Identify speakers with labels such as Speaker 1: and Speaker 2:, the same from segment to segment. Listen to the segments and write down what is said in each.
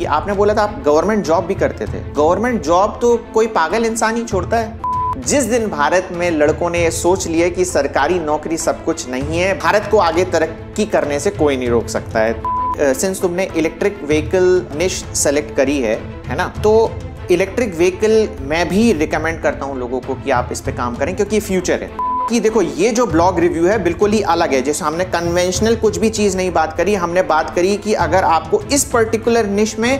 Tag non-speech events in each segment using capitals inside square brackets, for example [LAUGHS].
Speaker 1: कि आपने बोला था आप गवर्नमेंट जॉब भी करते थे गवर्नमेंट जॉब तो कोई पागल इंसान ही छोड़ता है जिस दिन भारत में लड़कों ने सोच लिया कि सरकारी नौकरी सब कुछ नहीं है भारत को आगे तरक्की करने से कोई नहीं रोक सकता है सिंस uh, तुमने इलेक्ट्रिक व्हीकल निश सेलेक्ट करी है है ना तो इलेक्ट्रिक व्हीकल मैं भी रिकमेंड करता हूँ लोगों को कि आप इस पर काम करें क्योंकि फ्यूचर है कि देखो ये जो ब्लॉग रिव्यू है बिल्कुल ही अलग है जैसे हमने कन्वेंशनल कुछ भी चीज़ नहीं बात करी हमने बात करी कि अगर आपको इस पर्टिकुलर निश में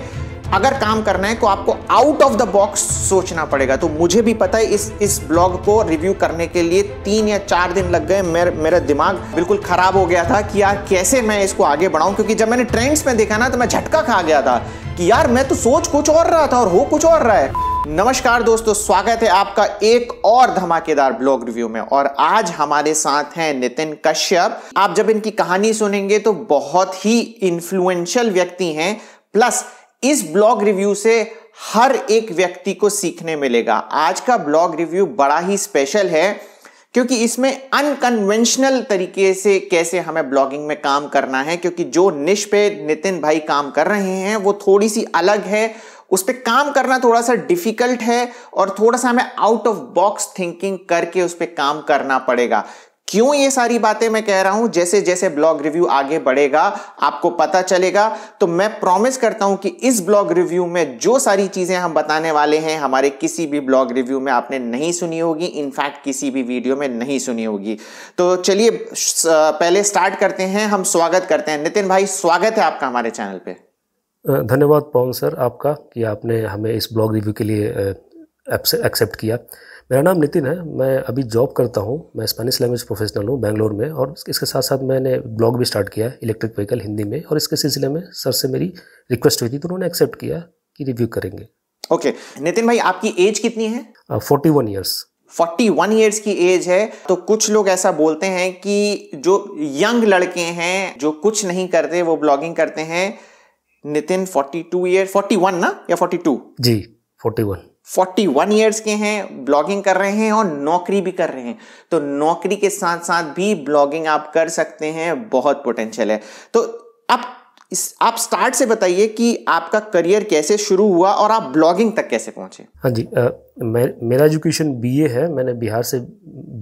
Speaker 1: अगर काम करना है तो आपको आउट ऑफ द बॉक्स सोचना पड़ेगा तो मुझे भी पता है इस इस ब्लॉग को रिव्यू करने के लिए तीन या चार दिन लग गए मेर, मेरा दिमाग बिल्कुल ख़राब हो गया था कि यार कैसे मैं इसको आगे बढ़ाऊं क्योंकि जब मैंने ट्रेंड्स में देखा ना तो मैं झटका खा गया था कि यार मैं तो सोच कुछ और रहा था और हो कुछ और रहा है नमस्कार दोस्तों स्वागत है आपका एक और धमाकेदार ब्लॉग रिव्यू में और आज हमारे साथ हैं नितिन कश्यप आप जब इनकी कहानी सुनेंगे तो बहुत ही इन्फ्लुएंशियल व्यक्ति हैं प्लस इस ब्लॉग रिव्यू से हर एक व्यक्ति को सीखने मिलेगा आज का ब्लॉग रिव्यू बड़ा ही स्पेशल है क्योंकि इसमें अनकन्वेंशनल तरीके से कैसे हमें ब्लॉगिंग में काम करना है क्योंकि जो निष्पे नितिन भाई काम कर रहे हैं वो थोड़ी सी अलग है उस पर काम करना थोड़ा सा डिफिकल्ट है और थोड़ा सा हमें आउट ऑफ बॉक्स थिंकिंग करके उस पर काम करना पड़ेगा क्यों ये सारी बातें मैं कह रहा हूं जैसे जैसे ब्लॉग रिव्यू आगे बढ़ेगा आपको पता चलेगा तो मैं प्रॉमिस करता हूं कि इस ब्लॉग रिव्यू में जो सारी चीजें हम बताने वाले हैं हमारे किसी भी ब्लॉग रिव्यू में आपने नहीं सुनी होगी इनफैक्ट किसी भी वीडियो में नहीं सुनी होगी तो चलिए पहले स्टार्ट करते हैं हम स्वागत करते हैं नितिन भाई स्वागत है आपका हमारे चैनल पर
Speaker 2: धन्यवाद पवन सर आपका कि आपने हमें इस ब्लॉग रिव्यू के लिए एक्सेप्ट किया मेरा नाम नितिन है मैं अभी जॉब करता हूँ मैं स्पेनिश लैंग्वेज प्रोफेशनल हूँ बैंगलोर में और इसके साथ साथ मैंने ब्लॉग भी स्टार्ट किया है इलेक्ट्रिक व्हीकल हिंदी में और इसके सिलसिले में सर से मेरी रिक्वेस्ट हुई थी तो उन्होंने एक्सेप्ट किया कि रिव्यू करेंगे
Speaker 1: ओके okay. नितिन भाई आपकी एज कितनी है
Speaker 2: forty one years
Speaker 1: forty one years की एज है तो कुछ लोग ऐसा बोलते हैं कि जो यंग लड़के हैं जो कुछ नहीं करते वो ब्लॉगिंग करते हैं नितिन 42 ईयर 41 ना या 42
Speaker 2: जी 41
Speaker 1: 41 इयर्स के हैं ब्लॉगिंग कर रहे हैं और नौकरी भी कर रहे हैं तो नौकरी के साथ साथ भी ब्लॉगिंग आप कर सकते हैं बहुत पोटेंशियल है तो आप इस, आप स्टार्ट से बताइए कि आपका करियर कैसे शुरू हुआ और आप ब्लॉगिंग तक कैसे पहुंचे
Speaker 2: हाँ जी आ, मे, मेरा एजुकेशन बीए है मैंने बिहार से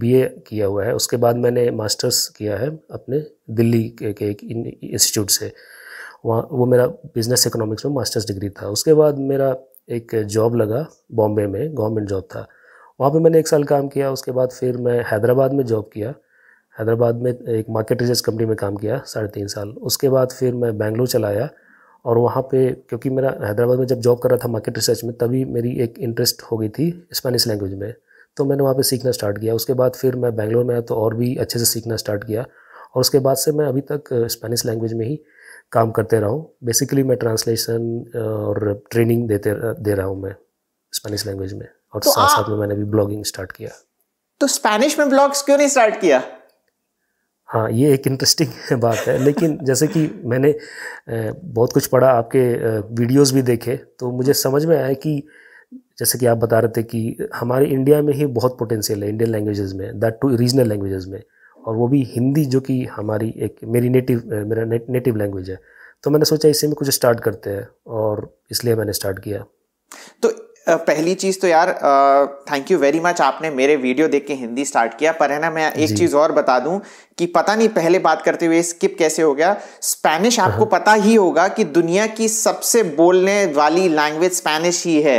Speaker 2: बीए किया हुआ है उसके बाद मैंने मास्टर्स किया है अपने दिल्ली के, के एक इंस्टीट्यूट से वहाँ वो मेरा बिज़नेस इकोनॉमिक्स में मास्टर्स डिग्री था उसके बाद मेरा एक जॉब लगा बॉम्बे में गवर्नमेंट जॉब था वहाँ पे मैंने एक साल काम किया उसके बाद फिर मैं हैदराबाद में जॉब किया हैदराबाद में एक मार्केट रिसर्च कंपनी में काम किया साढ़े तीन साल उसके बाद फिर मैं बेंगलुरु चला आया और वहाँ पे क्योंकि मेरा हैदराबाद में जब जॉब कर रहा था मार्केट रिसर्च में तभी मेरी एक इंटरेस्ट हो गई थी स्पेनिश लैंग्वेज में तो मैंने वहाँ पे सीखना स्टार्ट किया उसके बाद फिर मैं बैंगलोर में आया तो और भी अच्छे से सीखना स्टार्ट किया और उसके बाद से मैं अभी तक स्पेनिश लैंग्वेज में ही काम करते रहा हूँ बेसिकली मैं ट्रांसलेशन और ट्रेनिंग देते दे रहा हूँ मैं स्पेनिश लैंग्वेज में और तो साथ साथ में मैंने भी ब्लॉगिंग स्टार्ट किया
Speaker 1: तो स्पेनिश में ब्लॉग्स क्यों नहीं स्टार्ट किया
Speaker 2: हाँ ये एक इंटरेस्टिंग [LAUGHS] बात है लेकिन जैसे कि मैंने बहुत कुछ पढ़ा आपके वीडियोस भी देखे तो मुझे समझ में आया कि जैसे कि आप बता रहे थे कि हमारे इंडिया में ही बहुत पोटेंशियल है इंडियन लैंग्वेजेस में दैट टू रीजनल लैंग्वेजेस में और वो भी हिंदी जो कि हमारी एक मेरी नेटिव मेरा नेटिव लैंग्वेज है तो मैंने सोचा इसी में कुछ स्टार्ट करते हैं और इसलिए मैंने स्टार्ट किया
Speaker 1: तो पहली चीज़ तो यार थैंक यू वेरी मच आपने मेरे वीडियो देख के हिंदी स्टार्ट किया पर है ना मैं एक चीज़ और बता दूं कि पता नहीं पहले बात करते हुए स्किप कैसे हो गया स्पेनिश हाँ, हाँ। आपको पता ही होगा कि दुनिया की सबसे बोलने वाली लैंग्वेज स्पेनिश ही है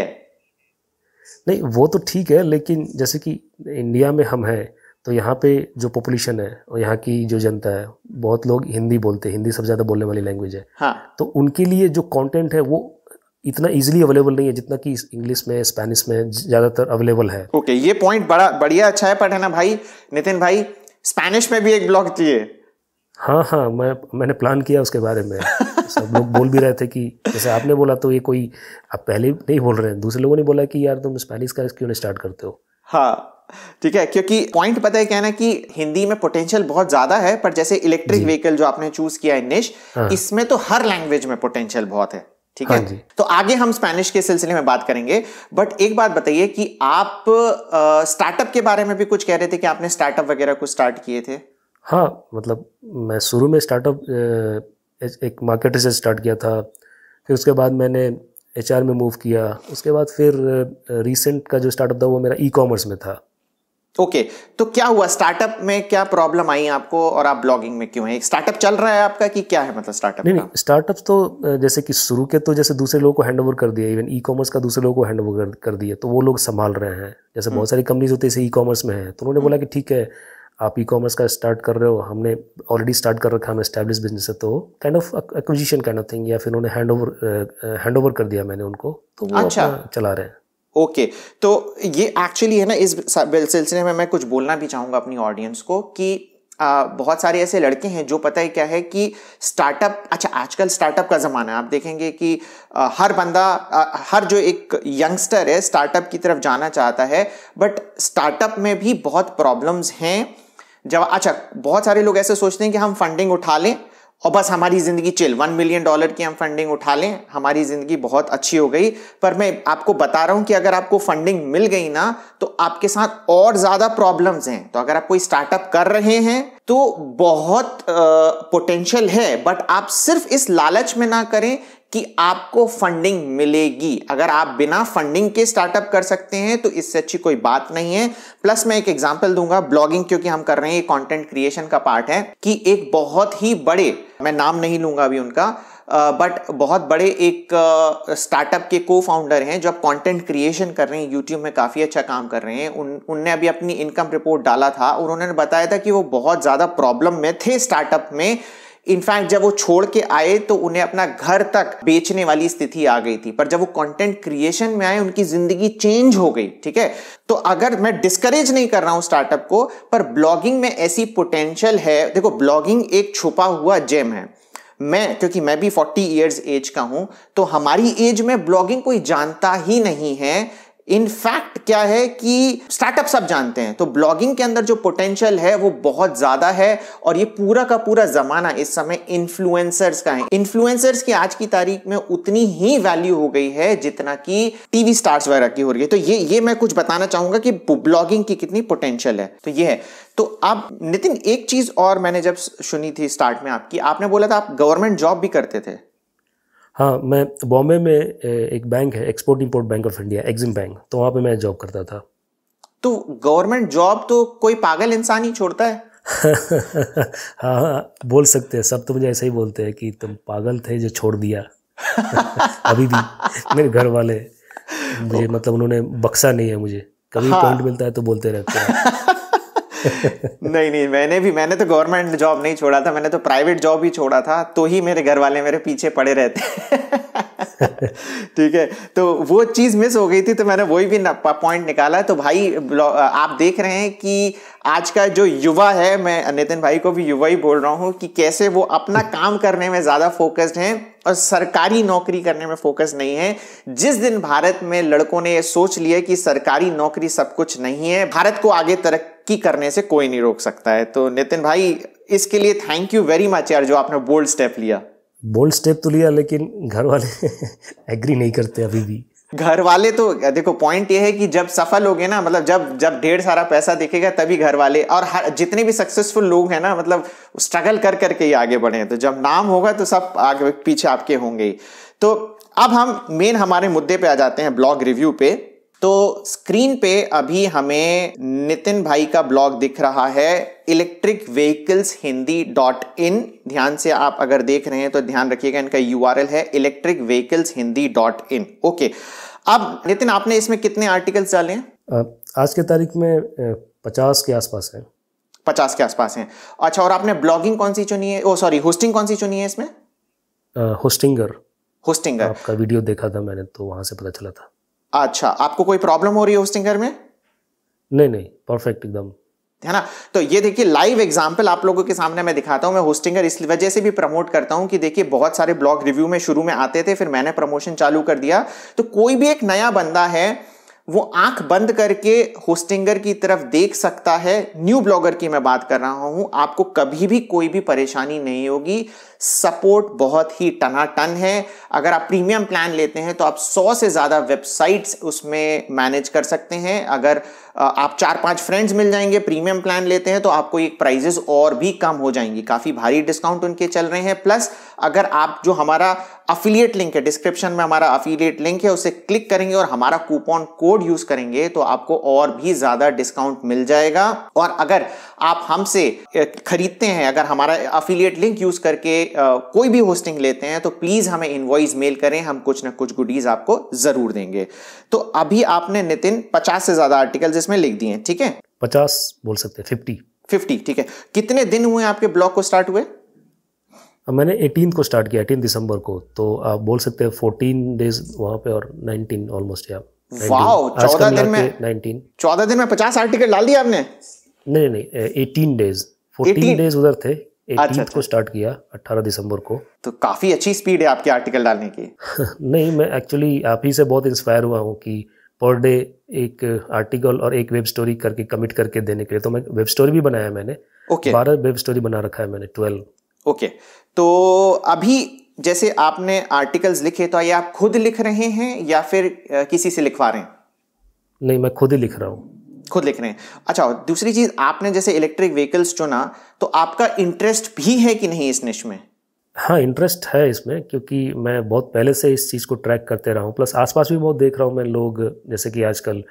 Speaker 2: नहीं वो तो ठीक है लेकिन जैसे कि इंडिया में हम हैं तो यहाँ पे जो पॉपुलेशन है और यहाँ की जो जनता है बहुत लोग हिंदी बोलते हैं हिंदी सबसे ज़्यादा बोलने वाली लैंग्वेज है हाँ. तो उनके लिए जो कंटेंट है वो इतना इजीली अवेलेबल नहीं है जितना कि इंग्लिश में स्पेनिश में ज़्यादातर अवेलेबल है ओके ये
Speaker 1: पॉइंट बड़ा बढ़िया अच्छा है पट है ना भाई नितिन भाई स्पेनिश में भी एक ब्लॉग चाहिए
Speaker 2: हाँ हाँ मैं मैंने प्लान किया उसके बारे में सब लोग बोल भी रहे थे कि जैसे आपने बोला तो ये कोई आप पहले नहीं बोल रहे हैं दूसरे लोगों ने बोला कि यार तुम स्पेनिश का क्यों नहीं स्टार्ट करते हो
Speaker 1: हाँ ठीक है क्योंकि पॉइंट पता है क्या ना कि हिंदी में पोटेंशियल बहुत ज्यादा है पर जैसे इलेक्ट्रिक व्हीकल जो आपने चूज किया है निश हाँ। इसमें तो हर लैंग्वेज में पोटेंशियल बहुत है ठीक हाँ है तो आगे हम स्पेनिश के सिलसिले में बात करेंगे बट एक बात बताइए कि आप स्टार्टअप के बारे में भी कुछ कह रहे थे कि आपने स्टार्टअप वगैरह कुछ स्टार्ट किए थे
Speaker 2: हाँ मतलब मैं शुरू में स्टार्टअप एक मार्केट से स्टार्ट किया था फिर उसके बाद मैंने एच में मूव किया उसके बाद फिर रिसेंट का जो स्टार्टअप था वो मेरा ई कॉमर्स में था
Speaker 1: ओके okay, तो क्या हुआ स्टार्टअप में क्या प्रॉब्लम आई आपको और आप ब्लॉगिंग में क्यों है स्टार्टअप चल रहा है आपका कि क्या है मतलब स्टार्टअप नहीं, नहीं
Speaker 2: स्टार्टअप तो जैसे कि शुरू के तो जैसे दूसरे लोगों को हैंड ओवर कर दिया इवन ई कॉमर्स का दूसरे लोगों को हैंड ओवर कर दिया तो वो लोग संभाल रहे हैं जैसे बहुत हम्म। सारी कंपनीज होती है ई कॉमर्स में है तो उन्होंने बोला हम्म। कि ठीक है आप ई कॉमर्स का स्टार्ट कर रहे हो हमने ऑलरेडी स्टार्ट कर रखा हम स्टैब्लिश बिजनेस है तो kind of acquisition kind of thing या फिर उन्होंने हैंड ओवर हैंड ओवर कर दिया मैंने उनको तो वो अच्छा। चला रहे हैं ओके okay,
Speaker 1: तो ये एक्चुअली है ना इस सिलसिले में मैं कुछ बोलना भी चाहूँगा अपनी ऑडियंस को कि आ, बहुत सारे ऐसे लड़के हैं जो पता है क्या है कि स्टार्टअप अच्छा आजकल स्टार्टअप का ज़माना है आप देखेंगे कि आ, हर बंदा आ, हर जो एक यंगस्टर है स्टार्टअप की तरफ जाना चाहता है बट स्टार्टअप में भी बहुत प्रॉब्लम्स हैं जब अच्छा बहुत सारे लोग ऐसे सोचते हैं कि हम फंडिंग उठा लें और बस हमारी ज़िंदगी चिल वन मिलियन डॉलर की हम फंडिंग उठा लें हमारी ज़िंदगी बहुत अच्छी हो गई पर मैं आपको बता रहा हूँ कि अगर आपको फंडिंग मिल गई ना तो आपके साथ और ज़्यादा प्रॉब्लम्स हैं तो अगर आप कोई स्टार्टअप कर रहे हैं तो बहुत पोटेंशियल है बट आप सिर्फ इस लालच में ना करें कि आपको फंडिंग मिलेगी अगर आप बिना फंडिंग के स्टार्टअप कर सकते हैं तो इससे अच्छी कोई बात नहीं है प्लस मैं एक एग्जांपल दूंगा ब्लॉगिंग क्योंकि हम कर रहे हैं ये कंटेंट क्रिएशन का पार्ट है कि एक बहुत ही बड़े मैं नाम नहीं लूंगा अभी उनका बट बहुत बड़े एक स्टार्टअप के को फाउंडर हैं जो अब कॉन्टेंट क्रिएशन कर रहे हैं यूट्यूब में काफ़ी अच्छा काम कर रहे हैं उन उनने अभी अपनी इनकम रिपोर्ट डाला था और उन्होंने बताया था कि वो बहुत ज़्यादा प्रॉब्लम में थे स्टार्टअप में इनफैक्ट जब वो छोड़ के आए तो उन्हें अपना घर तक बेचने वाली स्थिति आ गई थी पर जब वो कंटेंट क्रिएशन में आए उनकी जिंदगी चेंज हो गई ठीक है तो अगर मैं डिस्करेज नहीं कर रहा हूं स्टार्टअप को पर ब्लॉगिंग में ऐसी पोटेंशियल है देखो ब्लॉगिंग एक छुपा हुआ जेम है मैं क्योंकि मैं भी 40 इयर्स एज का हूं तो हमारी एज में ब्लॉगिंग कोई जानता ही नहीं है इनफैक्ट क्या है कि स्टार्टअप सब जानते हैं तो ब्लॉगिंग के अंदर जो पोटेंशियल है वो बहुत ज्यादा है और ये पूरा का पूरा जमाना इस समय इन्फ्लुएंसर्स का है इन्फ्लुएंसर्स की आज की तारीख में उतनी ही वैल्यू हो गई है जितना कि टीवी स्टार्स वगैरह की हो रही है तो ये ये मैं कुछ बताना चाहूंगा कि ब्लॉगिंग की कितनी पोटेंशियल है तो ये है तो आप नितिन एक चीज और मैंने जब सुनी थी स्टार्ट में आपकी आपने बोला था आप गवर्नमेंट जॉब भी करते थे
Speaker 2: हाँ मैं बॉम्बे में एक बैंक है export import bank of India EXIM bank तो वहाँ पे मैं जॉब करता था
Speaker 1: तो गवर्नमेंट जॉब तो कोई पागल इंसान ही छोड़ता है
Speaker 2: [LAUGHS] हाँ हाँ बोल सकते हैं सब तो मुझे ऐसे ही बोलते हैं कि तुम पागल थे जो छोड़ दिया [LAUGHS] अभी भी मेरे घर वाले मुझे [LAUGHS] मतलब उन्होंने बक्सा नहीं है मुझे कभी हाँ। पॉइंट मिलता है तो बोलते रहते हैं
Speaker 1: नहीं नहीं मैंने भी मैंने तो गवर्नमेंट जॉब नहीं छोड़ा था मैंने तो प्राइवेट जॉब ही छोड़ा था तो ही मेरे घर वाले मेरे पीछे पड़े रहते [LAUGHS] ठीक है तो वो चीज़ मिस हो गई थी तो मैंने वही भी पॉइंट निकाला तो भाई आप देख रहे हैं कि आज का जो युवा है मैं नितिन भाई को भी युवा ही बोल रहा हूँ कि कैसे वो अपना काम करने में ज़्यादा फोकस्ड हैं और सरकारी नौकरी करने में फोकस नहीं है जिस दिन भारत में लड़कों ने ये सोच लिया कि सरकारी नौकरी सब कुछ नहीं है भारत को आगे तरक्की करने से कोई नहीं रोक सकता है तो नितिन भाई इसके लिए थैंक यू वेरी मच यार जो आपने बोल्ड स्टेप लिया
Speaker 2: बोल्ड स्टेप तो लिया लेकिन घर वाले एग्री [LAUGHS] नहीं करते अभी भी
Speaker 1: घर वाले तो देखो पॉइंट ये है कि जब सफल हो गए ना मतलब जब जब ढेर सारा पैसा दिखेगा तभी घर वाले और हर जितने भी सक्सेसफुल लोग हैं ना मतलब स्ट्रगल कर करके ही आगे बढ़े तो जब नाम होगा तो सब आगे पीछे आपके होंगे तो अब हम मेन हमारे मुद्दे पे आ जाते हैं ब्लॉग रिव्यू पे तो स्क्रीन पे अभी हमें नितिन भाई का ब्लॉग दिख रहा है electric vehicles Hindi dot in ध्यान से आप अगर देख रहे हैं तो ध्यान रखिएगा इनका यू है electric vehicles Hindi dot in okay अब नितिन आपने इसमें कितने आर्टिकल्स डाले
Speaker 2: हैं आज के तारीख में पचास के आसपास है
Speaker 1: पचास के आसपास हैं अच्छा और आपने ब्लॉगिंग कौन सी चुनी है ओ सॉरी होस्टिंग कौन सी चुनी है इसमें होस्टिंगर होस्टिंगर
Speaker 2: आपका वीडियो देखा था मैंने तो वहां से पता चला था
Speaker 1: अच्छा आपको कोई प्रॉब्लम हो रही है होस्टिंगर में
Speaker 2: नहीं नहीं परफेक्ट एकदम
Speaker 1: है ना तो ये देखिए लाइव एग्जाम्पल आप लोगों के सामने मैं दिखाता हूँ मैं होस्टिंगर इस वजह से भी प्रमोट करता हूँ कि देखिए बहुत सारे ब्लॉग रिव्यू में शुरू में आते थे फिर मैंने प्रमोशन चालू कर दिया तो कोई भी एक नया बंदा है वो आंख बंद करके होस्टिंगर की तरफ देख सकता है न्यू ब्लॉगर की मैं बात कर रहा हूं आपको कभी भी कोई भी परेशानी नहीं होगी सपोर्ट बहुत ही टनाटन है अगर आप प्रीमियम प्लान लेते हैं तो आप 100 से ज़्यादा वेबसाइट्स उसमें मैनेज कर सकते हैं अगर आप चार पांच फ्रेंड्स मिल जाएंगे प्रीमियम प्लान लेते हैं तो आपको ये प्राइजेस और भी कम हो जाएंगी काफ़ी भारी डिस्काउंट उनके चल रहे हैं प्लस अगर आप जो हमारा अफिलिएट लिंक है डिस्क्रिप्शन में हमारा अफिलिएट लिंक है उसे क्लिक करेंगे और हमारा कूपन कोड यूज़ करेंगे तो आपको और भी ज़्यादा डिस्काउंट मिल जाएगा और अगर आप हमसे खरीदते हैं अगर हमारा अफिलिएट लिंक यूज़ करके कोई भी होस्टिंग लेते हैं तो प्लीज़ हमें इनवॉइस मेल करें हम कुछ ना कुछ गुडीज़ आपको ज़रूर देंगे तो अभी आपने नितिन पचास से ज़्यादा आर्टिकल्स इसमें लिख दिए ठीक है
Speaker 2: पचास बोल सकते हैं फिफ्टी
Speaker 1: फिफ्टी ठीक है कितने दिन हुए आपके ब्लॉग को स्टार्ट हुए
Speaker 2: मैंने एटीन को स्टार्ट किया एटीन दिसंबर को तो आप बोल सकते हैं फोर्टीन डेज वहाँ पे और नाइनटीन ऑलमोस्ट या वाओ चौदह दिन में नाइनटीन चौदह दिन में पचास आर्टिकल डाल दिया आपने नहीं नहीं एटीन डेज फोर्टीन डेज उधर थे अच्छा, अच्छा। को स्टार्ट किया 18 दिसंबर को [LAUGHS] तो काफी अच्छी स्पीड है आपके आर्टिकल डालने की नहीं मैं एक्चुअली आप ही से बहुत इंस्पायर हुआ हूँ कि पर डे एक आर्टिकल और एक वेब स्टोरी करके कमिट करके देने के लिए तो मैं वेब स्टोरी भी बनाया मैंने ओके बारह वेब स्टोरी बना रखा है मैंने ट्वेल्व
Speaker 1: ओके तो अभी जैसे आपने आर्टिकल्स लिखे तो ये आप खुद लिख रहे हैं या फिर किसी से लिखवा रहे हैं
Speaker 2: नहीं मैं खुद ही लिख रहा हूँ
Speaker 1: खुद लिख रहे हैं अच्छा दूसरी चीज आपने जैसे इलेक्ट्रिक व्हीकल्स चुना तो आपका इंटरेस्ट भी है कि नहीं इस निश में
Speaker 2: हाँ इंटरेस्ट है इसमें क्योंकि मैं बहुत पहले से इस चीज़ को ट्रैक करते रहा हूँ प्लस आसपास भी बहुत देख रहा हूँ मैं लोग जैसे कि आजकल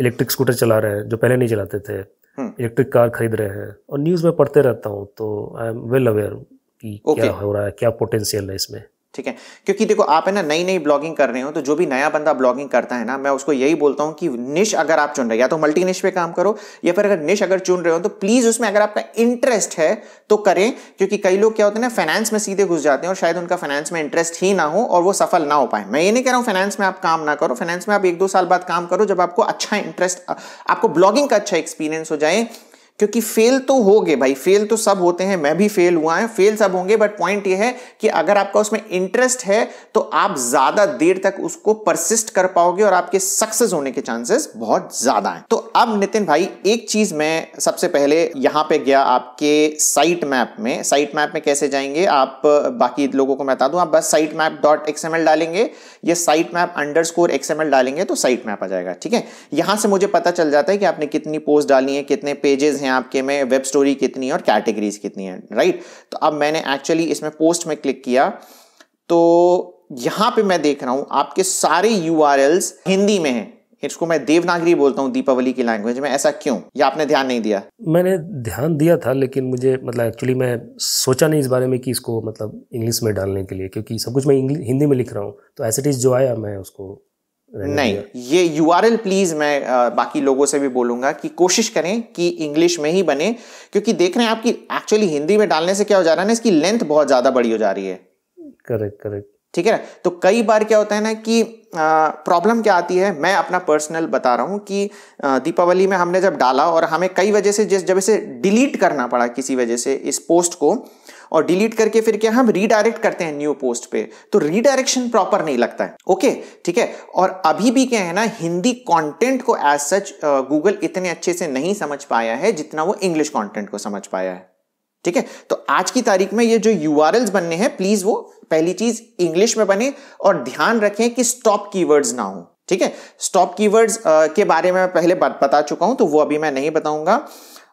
Speaker 2: इलेक्ट्रिक स्कूटर चला रहे हैं जो पहले नहीं चलाते थे इलेक्ट्रिक हम्म। कार खरीद रहे हैं और न्यूज़ में पढ़ते रहता हूँ तो आई एम वेल अवेयर कि क्या हो रहा है क्या पोटेंशियल है इसमें
Speaker 1: ठीक है क्योंकि देखो आप है ना नई नई ब्लॉगिंग कर रहे हो तो जो भी नया बंदा ब्लॉगिंग करता है ना मैं उसको यही बोलता हूं कि निश अगर आप चुन रहे हो या तो मल्टी निश पे काम करो या फिर अगर निश अगर चुन रहे हो तो प्लीज उसमें अगर आपका इंटरेस्ट है तो करें क्योंकि कई लोग क्या होते हैं ना फाइनेंस में सीधे घुस जाते हैं और शायद उनका फाइनेंस में इंटरेस्ट ही ना हो और वो सफल ना हो पाए मैं ये नहीं कह रहा हूं फाइनेंस में आप काम ना करो फाइनेंस में आप एक दो साल बाद काम करो जब आपको अच्छा इंटरेस्ट आपको ब्लॉगिंग का अच्छा एक्सपीरियंस हो जाए क्योंकि फेल तो हो गए भाई फेल तो सब होते हैं मैं भी फेल हुआ है फेल सब होंगे बट पॉइंट ये है कि अगर आपका उसमें इंटरेस्ट है तो आप ज्यादा देर तक उसको परसिस्ट कर पाओगे और आपके सक्सेस होने के चांसेस बहुत ज्यादा हैं तो अब नितिन भाई एक चीज मैं सबसे पहले यहां पे गया आपके साइट मैप में साइट मैप में कैसे जाएंगे आप बाकी लोगों को मैं बता दूं आप बस साइट मैप डॉट एक्सएमएल डालेंगे या site map underscore XML डालेंगे तो साइट मैप आ जाएगा ठीक है यहां से मुझे पता चल जाता है कि आपने कितनी पोस्ट डाली है कितने पेजेस हैं हैं आपके में वेब स्टोरी कितनी है और कैटेगरीज कितनी है राइट तो अब मैंने एक्चुअली इसमें पोस्ट में क्लिक किया तो यहां पे मैं देख रहा हूं आपके सारे यू हिंदी में हैं इसको मैं देवनागरी बोलता हूँ दीपावली की लैंग्वेज में ऐसा क्यों या आपने ध्यान नहीं दिया
Speaker 2: मैंने ध्यान दिया था लेकिन मुझे मतलब एक्चुअली मैं सोचा नहीं इस बारे में कि इसको मतलब इंग्लिश में डालने के लिए क्योंकि सब कुछ मैं हिंदी में लिख रहा हूँ तो एस इट इज़ जो आया मैं उसको नहीं
Speaker 1: ये यू प्लीज मैं बाकी लोगों से भी बोलूंगा कि कोशिश करें कि इंग्लिश में ही बने क्योंकि देख रहे हैं आपकी एक्चुअली हिंदी में डालने से क्या हो जा रहा है ना इसकी लेंथ बहुत ज्यादा बड़ी हो जा रही है
Speaker 2: करेक्ट करेक्ट
Speaker 1: ठीक है ना तो कई बार क्या होता है ना कि प्रॉब्लम क्या आती है मैं अपना पर्सनल बता रहा हूँ कि दीपावली में हमने जब डाला और हमें कई वजह से जिस जब इसे डिलीट करना पड़ा किसी वजह से इस पोस्ट को और डिलीट करके फिर क्या हम रीडायरेक्ट करते हैं न्यू पोस्ट पे तो रीडायरेक्शन प्रॉपर नहीं लगता है ओके ठीक है और अभी भी क्या है ना हिंदी कॉन्टेंट को एज सच गूगल इतने अच्छे से नहीं समझ पाया है जितना वो इंग्लिश कॉन्टेंट को समझ पाया है ठीक है तो आज की तारीख में ये जो यू बनने हैं प्लीज वो पहली चीज इंग्लिश में बने और ध्यान रखें कि स्टॉप की ना हो ठीक है स्टॉप कीवर्ड्स के बारे में मैं पहले बता चुका हूं तो वो अभी मैं नहीं बताऊंगा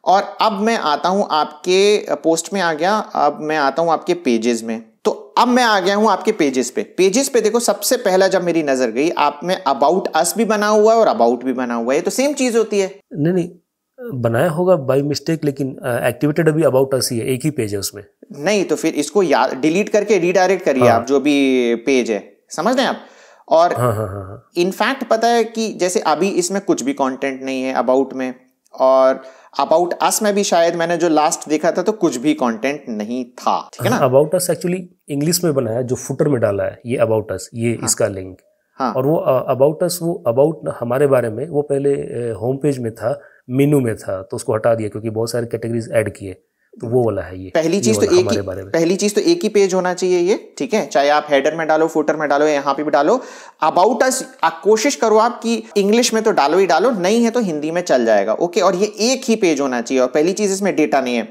Speaker 1: और अब मैं आता हूं आपके पोस्ट में आ गया अब मैं आता हूं आपके पेजेस में तो अब मैं आ गया हूं आपके पेजेस पे पेजेस पे देखो सबसे पहला जब मेरी नजर गई आप में अबाउट अस भी बना हुआ है और अबाउट भी बना हुआ है तो सेम चीज होती है
Speaker 2: नहीं नहीं बनाया होगा बाय मिस्टेक लेकिन एक्टिवेटेड अभी अबाउट अस ही है एक ही पेज है उसमें
Speaker 1: नहीं तो फिर इसको याद डिलीट करके रीडायरेक्ट करिए हाँ। आप
Speaker 2: जो भी पेज है
Speaker 1: समझ रहे हैं आप और इनफैक्ट
Speaker 2: हाँ, हाँ,
Speaker 1: हाँ. हाँ। पता है कि जैसे अभी इसमें कुछ भी कंटेंट नहीं है अबाउट में और अबाउट अस में भी शायद मैंने जो लास्ट देखा था तो कुछ भी कंटेंट नहीं
Speaker 2: था ठीक है ना अबाउट अस एक्चुअली इंग्लिश में बना है जो फुटर में डाला है ये अबाउट अस ये हाँ, इसका लिंक हाँ, और वो अबाउट अस वो अबाउट हमारे बारे में वो पहले होम पेज में था मेनू में था तो उसको हटा दिया क्योंकि बहुत सारे कैटेगरीज ऐड किए तो वो वाला है ये पहली चीज तो, तो एक ही पहली
Speaker 1: चीज तो एक ही पेज होना चाहिए ये ठीक है चाहे आप हेडर में डालो फुटर में डालो यहाँ पे भी डालो अबाउट अस कोशिश करो आप कि इंग्लिश में तो डालो ही डालो नहीं है तो हिंदी में चल जाएगा ओके और ये एक ही पेज होना चाहिए और पहली चीज इसमें डेटा नहीं है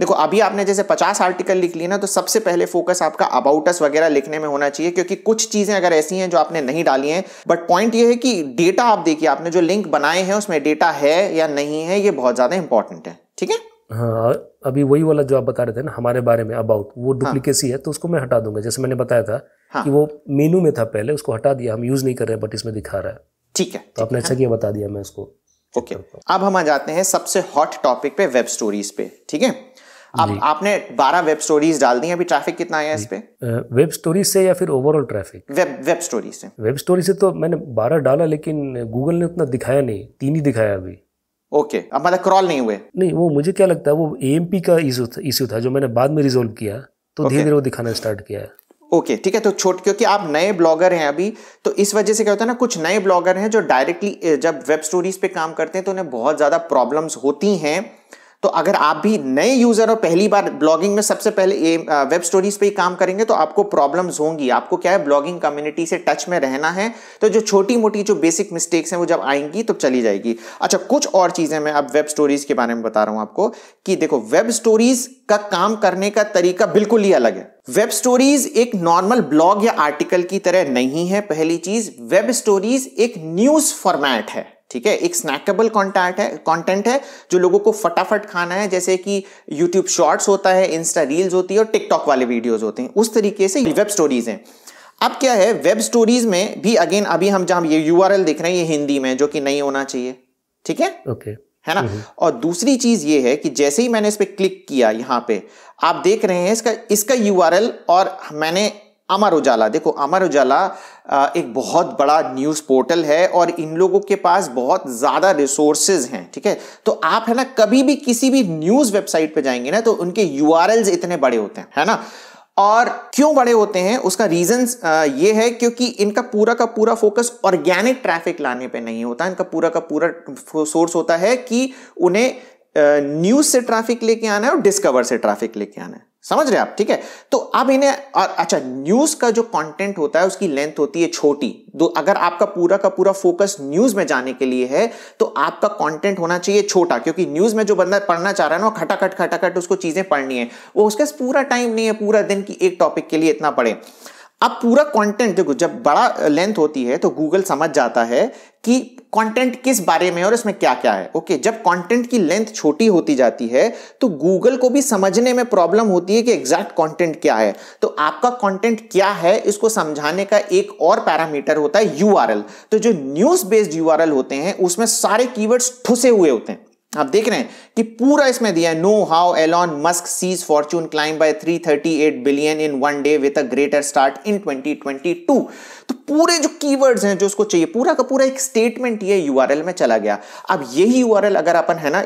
Speaker 1: देखो अभी आपने जैसे पचास आर्टिकल लिख लिया ना तो सबसे पहले फोकस आपका अबाउटस वगैरह लिखने में होना चाहिए क्योंकि कुछ चीजें अगर ऐसी हैं जो आपने नहीं डाली हैं बट पॉइंट ये है कि डेटा आप देखिए आपने जो लिंक बनाए हैं उसमें डेटा है या नहीं है ये बहुत ज्यादा इंपॉर्टेंट है ठीक
Speaker 2: है हाँ अभी वही वाला जो आप बता रहे थे ना हमारे बारे में अबाउट वो डुप्लीकेसी हाँ. है तो उसको मैं हटा दूंगा जैसे मैंने बताया था हाँ. कि वो मेनू में था पहले उसको हटा दिया हम यूज़ नहीं कर रहे बट इसमें दिखा रहा है ठीक है तो आपने अच्छा किया बता दिया मैं उसको ओके
Speaker 1: अब हम आ जाते हैं सबसे हॉट टॉपिक पे वेब स्टोरीज पे ठीक है अब आपने 12 वेब स्टोरीज डाल दी अभी ट्रैफिक कितना आया इस पे
Speaker 2: वेब स्टोरीज से या फिर overall traffic
Speaker 1: web web stories से
Speaker 2: वेब स्टोरी से तो मैंने 12 डाला लेकिन गूगल ने उतना दिखाया नहीं तीन ही दिखाया अभी
Speaker 1: ओके अब मतलब क्रॉल नहीं हुए
Speaker 2: नहीं वो मुझे क्या लगता है वो ए का इशू था इशू था जो मैंने बाद में रिजोल्व किया तो धीरे okay. धीरे वो दिखाना स्टार्ट किया है
Speaker 1: ओके okay, ठीक है तो छोट क्योंकि आप नए ब्लॉगर हैं अभी तो इस वजह से क्या होता है ना कुछ नए ब्लॉगर हैं जो डायरेक्टली जब वेब स्टोरीज पे काम करते हैं तो उन्हें बहुत ज़्यादा प्रॉब्लम्स होती हैं तो अगर आप भी नए यूजर और पहली बार ब्लॉगिंग में सबसे पहले ये वेब स्टोरीज पे ही काम करेंगे तो आपको प्रॉब्लम्स होंगी आपको क्या है ब्लॉगिंग कम्युनिटी से टच में रहना है तो जो छोटी मोटी जो बेसिक मिस्टेक्स हैं वो जब आएंगी तो चली जाएगी अच्छा कुछ और चीज़ें मैं अब वेब स्टोरीज के बारे में बता रहा हूं आपको कि देखो वेब स्टोरीज का काम करने का तरीका बिल्कुल ही अलग है वेब स्टोरीज एक नॉर्मल ब्लॉग या आर्टिकल की तरह नहीं है पहली चीज वेब स्टोरीज एक न्यूज फॉर्मेट है ठीक है एक स्नैकेबल कॉन्टैक्ट है कॉन्टेंट है जो लोगों को फटाफट खाना है जैसे कि यूट्यूब शॉर्ट्स होता है इंस्टा रील्स होती है और टिकटॉक वाले वीडियोज होते हैं उस तरीके से वेब स्टोरीज हैं अब क्या है वेब स्टोरीज में भी अगेन अभी हम जहां ये यू देख रहे हैं ये हिंदी में जो कि नहीं होना चाहिए ठीक है ओके है ना और दूसरी चीज ये है कि जैसे ही मैंने इस पर क्लिक किया यहां पे आप देख रहे हैं इसका इसका यू और मैंने अमर उजाला देखो अमर उजाला एक बहुत बड़ा न्यूज़ पोर्टल है और इन लोगों के पास बहुत ज़्यादा रिसोर्सेज हैं ठीक है तो आप है ना कभी भी किसी भी न्यूज़ वेबसाइट पे जाएंगे ना तो उनके यू इतने बड़े होते हैं है ना और क्यों बड़े होते हैं उसका रीजन ये है क्योंकि इनका पूरा का पूरा फोकस ऑर्गेनिक ट्रैफिक लाने पे नहीं होता इनका पूरा का पूरा सोर्स होता है कि उन्हें न्यूज़ से ट्रैफिक लेके आना है और डिस्कवर से ट्रैफिक लेके आना है समझ रहे आप ठीक है तो अब इन्हें और अच्छा न्यूज का जो कंटेंट होता है उसकी लेंथ होती है छोटी तो अगर आपका पूरा का पूरा फोकस न्यूज में जाने के लिए है तो आपका कंटेंट होना चाहिए छोटा क्योंकि न्यूज में जो बंदा पढ़ना चाह रहा है ना खटाखट खटाखट उसको चीजें पढ़नी है वो उसके पूरा टाइम नहीं है पूरा दिन की एक टॉपिक के लिए इतना पढ़े अब पूरा कंटेंट देखो जब बड़ा लेंथ होती है तो गूगल समझ जाता है कि कंटेंट किस बारे में और इसमें क्या क्या है ओके जब कंटेंट की लेंथ छोटी होती जाती है तो गूगल को भी समझने में प्रॉब्लम होती है कि एग्जैक्ट कंटेंट क्या है तो आपका कंटेंट क्या है इसको समझाने का एक और पैरामीटर होता है यू तो जो न्यूज़ बेस्ड यू होते हैं उसमें सारे कीवर्ड्स ठुसे हुए होते हैं आप देख रहे हैं कि पूरा इसमें दिया है know how Elon Musk sees fortune climb by 338 billion in one day with a greater start in 2022 तो पूरे जो कीवर्ड्स हैं जो उसको चाहिए पूरा का पूरा एक स्टेटमेंट ये यूआरएल में चला गया अब यही यूआरएल अगर अपन है ना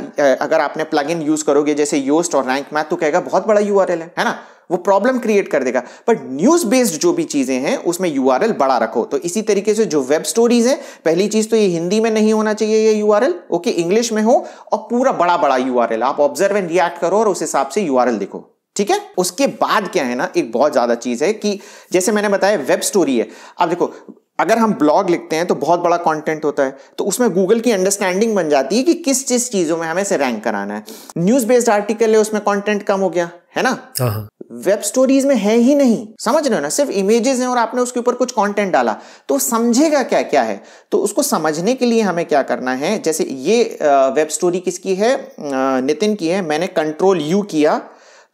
Speaker 1: अगर आपने प्लग यूज करोगे जैसे योस्ट और रैंक मैथ तो कहेगा बहुत बड़ा यूआरएल है है ना वो प्रॉब्लम क्रिएट कर देगा बट न्यूज बेस्ड जो भी चीजें हैं उसमें यू बड़ा रखो तो इसी तरीके से जो वेब स्टोरीज हैं पहली चीज तो ये हिंदी में नहीं होना चाहिए ये यू ओके इंग्लिश में हो और पूरा बड़ा बड़ा यू आप ऑब्जर्व एंड रिएक्ट करो और उस हिसाब से यू देखो ठीक है उसके बाद क्या है ना एक बहुत ज़्यादा चीज़ है कि जैसे मैंने बताया वेब स्टोरी है अब देखो अगर हम ब्लॉग लिखते हैं तो बहुत बड़ा कंटेंट होता है तो उसमें गूगल की अंडरस्टैंडिंग बन जाती है कि किस किस चीज़ों में हमें से रैंक कराना है न्यूज़ बेस्ड आर्टिकल है उसमें कंटेंट कम हो गया है ना वेब हाँ, स्टोरीज हाँ। में है ही नहीं समझ रहे हो ना सिर्फ इमेजेस हैं और आपने उसके ऊपर कुछ कंटेंट डाला तो समझेगा क्या क्या है तो उसको समझने के लिए हमें क्या करना है जैसे ये वेब स्टोरी किसकी है नितिन की है मैंने कंट्रोल यू किया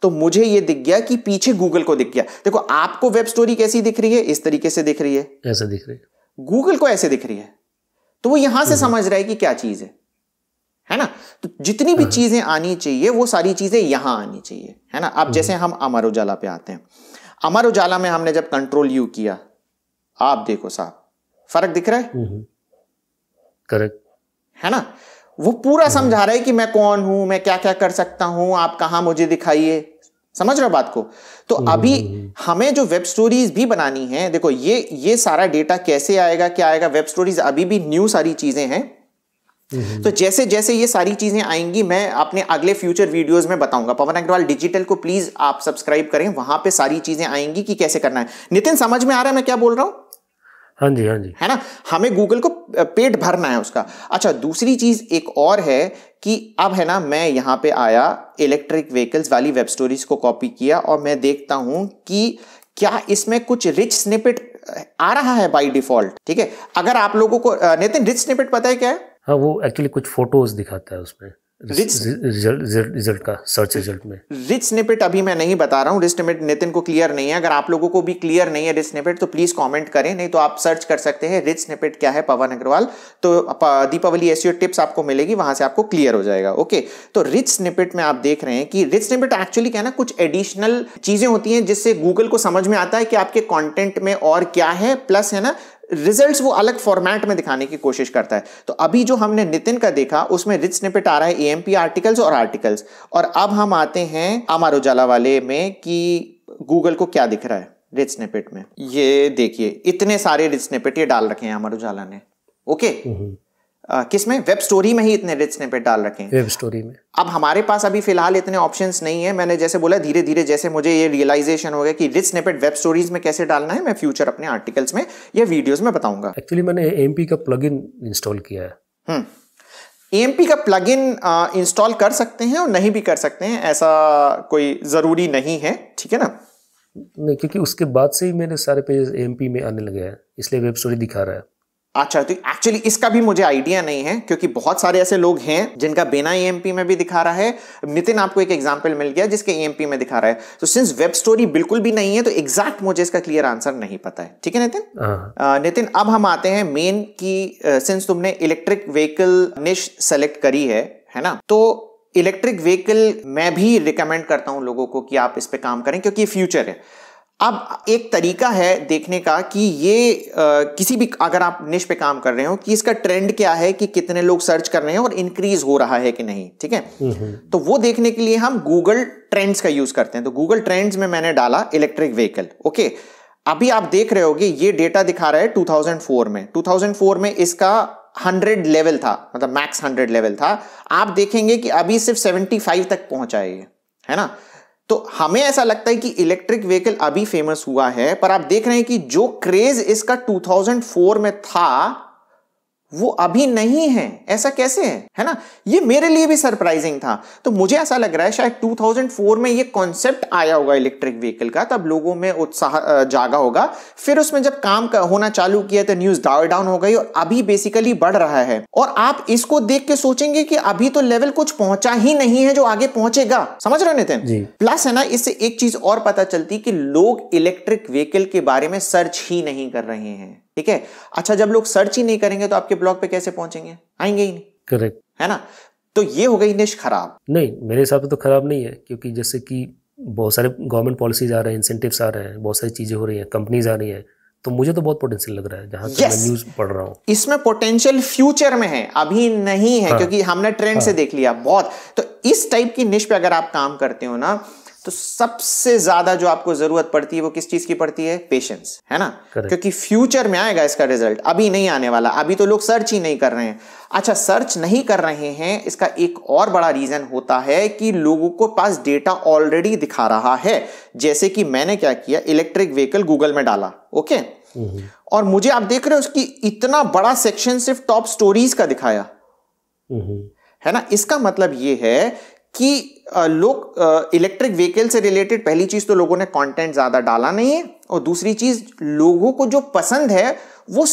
Speaker 1: तो मुझे ये दिख गया कि पीछे गूगल को दिख गया देखो आपको वेब स्टोरी कैसी दिख रही है इस तरीके से दिख रही है ऐसे दिख रही है गूगल को ऐसे दिख रही है तो वो यहां से हम्म। समझ रहा है कि क्या चीज है है ना तो जितनी भी हाँ। चीजें आनी चाहिए वो सारी चीजें यहां आनी चाहिए है ना अब जैसे हम्म। हम अमर उजाला पे आते हैं अमर उजाला में हमने जब कंट्रोल यू किया आप देखो साहब फर्क दिख रहा है करेक्ट हम्म, है ना वो पूरा समझा रहा है कि मैं कौन हूं मैं क्या क्या कर सकता हूं आप कहा मुझे दिखाइए समझ रहे हो बात को तो हम्म, अभी हम्म, हम्म। हमें जो वेब स्टोरीज भी बनानी है देखो ये ये सारा डेटा कैसे आएगा क्या आएगा वेब स्टोरीज अभी भी न्यू सारी चीजें हैं तो जैसे जैसे ये सारी चीजें आएंगी मैं अपने अगले फ्यूचर वीडियोस में बताऊंगा पवन अग्रवाल डिजिटल को प्लीज आप सब्सक्राइब करें वहां पे सारी चीजें आएंगी कि कैसे करना है नितिन समझ में आ रहा है मैं क्या बोल रहा हूं हाँ जी हाँ जी है ना हमें गूगल को पेट भरना है उसका अच्छा दूसरी चीज एक और है कि अब है ना मैं यहाँ पे आया इलेक्ट्रिक व्हीकल्स वाली वेब स्टोरीज को कॉपी किया और मैं देखता हूँ कि क्या इसमें कुछ रिच स्निपेट आ रहा है बाय डिफॉल्ट ठीक है अगर आप लोगों को नितिन रिच स्निपेट पता है क्या है
Speaker 2: हाँ वो एक्चुअली कुछ फोटोज दिखाता है उसमें रिच
Speaker 1: स्निपेट अभी मैं नहीं बता रहा हूँ रिच स्निपेट नितिन को क्लियर नहीं है अगर आप लोगों को भी क्लियर नहीं है रिच स्निपेट तो प्लीज कमेंट करें नहीं तो आप सर्च कर सकते हैं रिच स्निपेट क्या है पवन अग्रवाल तो दीपावली ऐसी टिप्स आपको मिलेगी वहां से आपको क्लियर हो जाएगा ओके तो रिच स्निपेट में आप देख रहे हैं कि रिच स्निपेट एक्चुअली क्या ना कुछ एडिशनल चीजें होती है जिससे गूगल को समझ में आता है कि आपके कॉन्टेंट में और क्या है प्लस है ना रिजल्ट्स वो अलग फॉर्मेट में दिखाने की कोशिश करता है तो अभी जो हमने नितिन का देखा उसमें रिच स्निपेट आ रहा है ए आर्टिकल्स और आर्टिकल्स और अब हम आते हैं अमर उजाला वाले में कि गूगल को क्या दिख रहा है रिच स्निपेट में ये देखिए इतने सारे रिच स्निपेट ये डाल रखे हैं अमर उजाला ने ओके हम्म। किसमें वेब स्टोरी में ही इतने रिच स्निपेट डाल रखे हैं
Speaker 2: वेब स्टोरी में
Speaker 1: अब हमारे पास अभी फिलहाल इतने ऑप्शंस नहीं है मैंने जैसे बोला धीरे धीरे जैसे मुझे ये रियलाइजेशन हो गया कि रिच स्निपेट वेब स्टोरीज में कैसे डालना है मैं फ्यूचर अपने आर्टिकल्स में या वीडियोस में बताऊंगा
Speaker 2: एक्चुअली मैंने एम का प्लग इंस्टॉल किया है एम
Speaker 1: हम्म। का प्लग इंस्टॉल कर सकते हैं और नहीं भी कर सकते हैं ऐसा कोई ज़रूरी नहीं है ठीक है ना
Speaker 2: नहीं क्योंकि उसके बाद से ही मेरे सारे पेजेस एम में आने लगे हैं इसलिए वेब स्टोरी दिखा रहा है
Speaker 1: अच्छा तो एक्चुअली इसका भी मुझे आइडिया नहीं है क्योंकि बहुत सारे ऐसे लोग हैं जिनका बिना ई में भी दिखा रहा है नितिन आपको एक एग्जाम्पल मिल गया जिसके ई में दिखा रहा है तो सिंस वेब स्टोरी बिल्कुल भी नहीं है तो एग्जैक्ट मुझे इसका क्लियर आंसर नहीं पता है ठीक है नितिन हाँ। नितिन अब हम आते हैं मेन की सिंस तुमने इलेक्ट्रिक व्हीकल निश सेलेक्ट करी है है ना तो इलेक्ट्रिक व्हीकल मैं भी रिकमेंड करता हूं लोगों को कि आप इस पर काम करें क्योंकि ये फ्यूचर है अब एक तरीका है देखने का कि ये आ, किसी भी अगर आप निश पे काम कर रहे हो कि इसका ट्रेंड क्या है कि कितने लोग सर्च कर रहे हैं और इंक्रीज हो रहा है कि नहीं ठीक है तो वो देखने के लिए हम गूगल ट्रेंड्स का यूज करते हैं तो गूगल ट्रेंड्स में मैंने डाला इलेक्ट्रिक व्हीकल ओके अभी आप देख रहे होगे ये डेटा दिखा रहा है 2004 में 2004 में इसका हंड्रेड लेवल था मतलब मैक्स हंड्रेड लेवल था आप देखेंगे कि अभी सिर्फ सेवेंटी फाइव तक पहुंचा है ना तो हमें ऐसा लगता है कि इलेक्ट्रिक व्हीकल अभी फेमस हुआ है पर आप देख रहे हैं कि जो क्रेज इसका 2004 में था वो अभी नहीं है ऐसा कैसे है है ना ये मेरे लिए भी सरप्राइजिंग था तो मुझे ऐसा लग रहा है शायद 2004 में ये कॉन्सेप्ट आया होगा इलेक्ट्रिक व्हीकल का तब लोगों में उत्साह जागा होगा फिर उसमें जब काम होना चालू किया तो न्यूज डाउन डाउन हो गई और अभी बेसिकली बढ़ रहा है और आप इसको देख के सोचेंगे कि अभी तो लेवल कुछ पहुंचा ही नहीं है जो आगे पहुंचेगा समझ रहे नितिन प्लस है ना इससे एक चीज और पता चलती कि लोग इलेक्ट्रिक व्हीकल के बारे में सर्च ही नहीं कर रहे हैं ठीक है अच्छा जब लोग सर्च ही नहीं करेंगे तो आपके ब्लॉग पे कैसे पहुंचेंगे
Speaker 2: आएंगे ही नहीं करेक्ट
Speaker 1: है ना तो ये हो
Speaker 2: गई निश खराब नहीं मेरे हिसाब से तो खराब नहीं है क्योंकि जैसे कि बहुत सारे गवर्नमेंट पॉलिसीज आ रहे हैं इंसेंटिव्स आ रहे हैं बहुत सारी चीज़ें हो रही हैं कंपनीज आ रही हैं तो मुझे तो बहुत पोटेंशियल लग रहा है जहां yes. मैं न्यूज पढ़ रहा हूं।
Speaker 1: इसमें पोटेंशियल फ्यूचर में है अभी नहीं है हाँ, क्योंकि हमने ट्रेंड हाँ, से देख लिया बहुत तो इस टाइप की निश पे अगर आप काम करते हो ना तो सबसे ज्यादा जो आपको जरूरत पड़ती है वो किस चीज की पड़ती है पेशेंस है ना Correct. क्योंकि फ्यूचर में आएगा इसका रिजल्ट अभी नहीं आने वाला अभी तो लोग सर्च ही नहीं कर रहे हैं अच्छा सर्च नहीं कर रहे हैं इसका एक और बड़ा रीजन होता है कि लोगों को पास डेटा ऑलरेडी दिखा रहा है जैसे कि मैंने क्या किया इलेक्ट्रिक व्हीकल गूगल में डाला ओके हम्म। और मुझे आप देख रहे हो उसकी इतना बड़ा सेक्शन सिर्फ टॉप स्टोरीज का दिखाया हम्म। है ना इसका मतलब ये है कि लोग इलेक्ट्रिक व्हीकल से रिलेटेड पहली चीज़ तो लोगों ने कंटेंट ज़्यादा डाला नहीं है और दूसरी चीज़ लोगों को जो पसंद है वो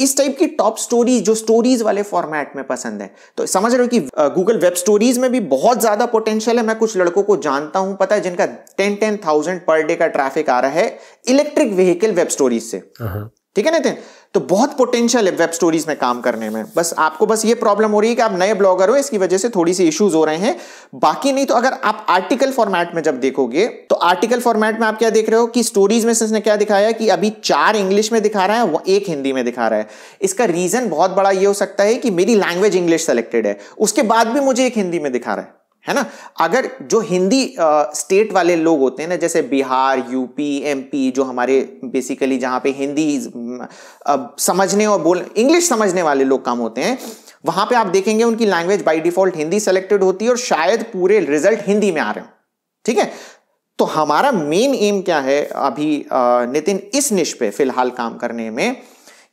Speaker 1: इस टाइप की टॉप स्टोरी जो स्टोरीज वाले फॉर्मेट में पसंद है तो समझ रहे हो कि गूगल वेब स्टोरीज में भी बहुत ज़्यादा पोटेंशियल है मैं कुछ लड़कों को जानता हूं पता है जिनका ten ten thousand per day का ट्रैफिक आ रहा है इलेक्ट्रिक व्हीकल वेब स्टोरीज से हाँ, हाँ। ठीक है नितिन तो बहुत पोटेंशियल है वेब स्टोरीज में काम करने में बस आपको बस ये प्रॉब्लम हो रही है कि आप नए ब्लॉगर हो इसकी वजह से थोड़ी सी इश्यूज हो रहे हैं बाकी नहीं तो अगर आप आर्टिकल फॉर्मेट में जब देखोगे तो आर्टिकल फॉर्मेट में आप क्या देख रहे हो कि स्टोरीज में इसने क्या दिखाया कि अभी चार इंग्लिश में दिखा रहा है वो एक हिंदी में दिखा रहा है इसका रीजन बहुत बड़ा ये हो सकता है कि मेरी लैंग्वेज इंग्लिश सेलेक्टेड है उसके बाद भी मुझे एक हिंदी में दिखा रहा है है ना अगर जो हिंदी आ, स्टेट वाले लोग होते हैं ना जैसे बिहार यूपी एमपी जो हमारे बेसिकली जहाँ पे हिंदी आ, समझने और बोल इंग्लिश समझने वाले लोग काम होते हैं वहाँ पे आप देखेंगे उनकी language by default Hindi selected होती है और शायद पूरे रिजल्ट हिंदी में आ रहे हो ठीक है तो हमारा मेन एम क्या है अभी नितिन इस निश पे फिलहाल काम करने में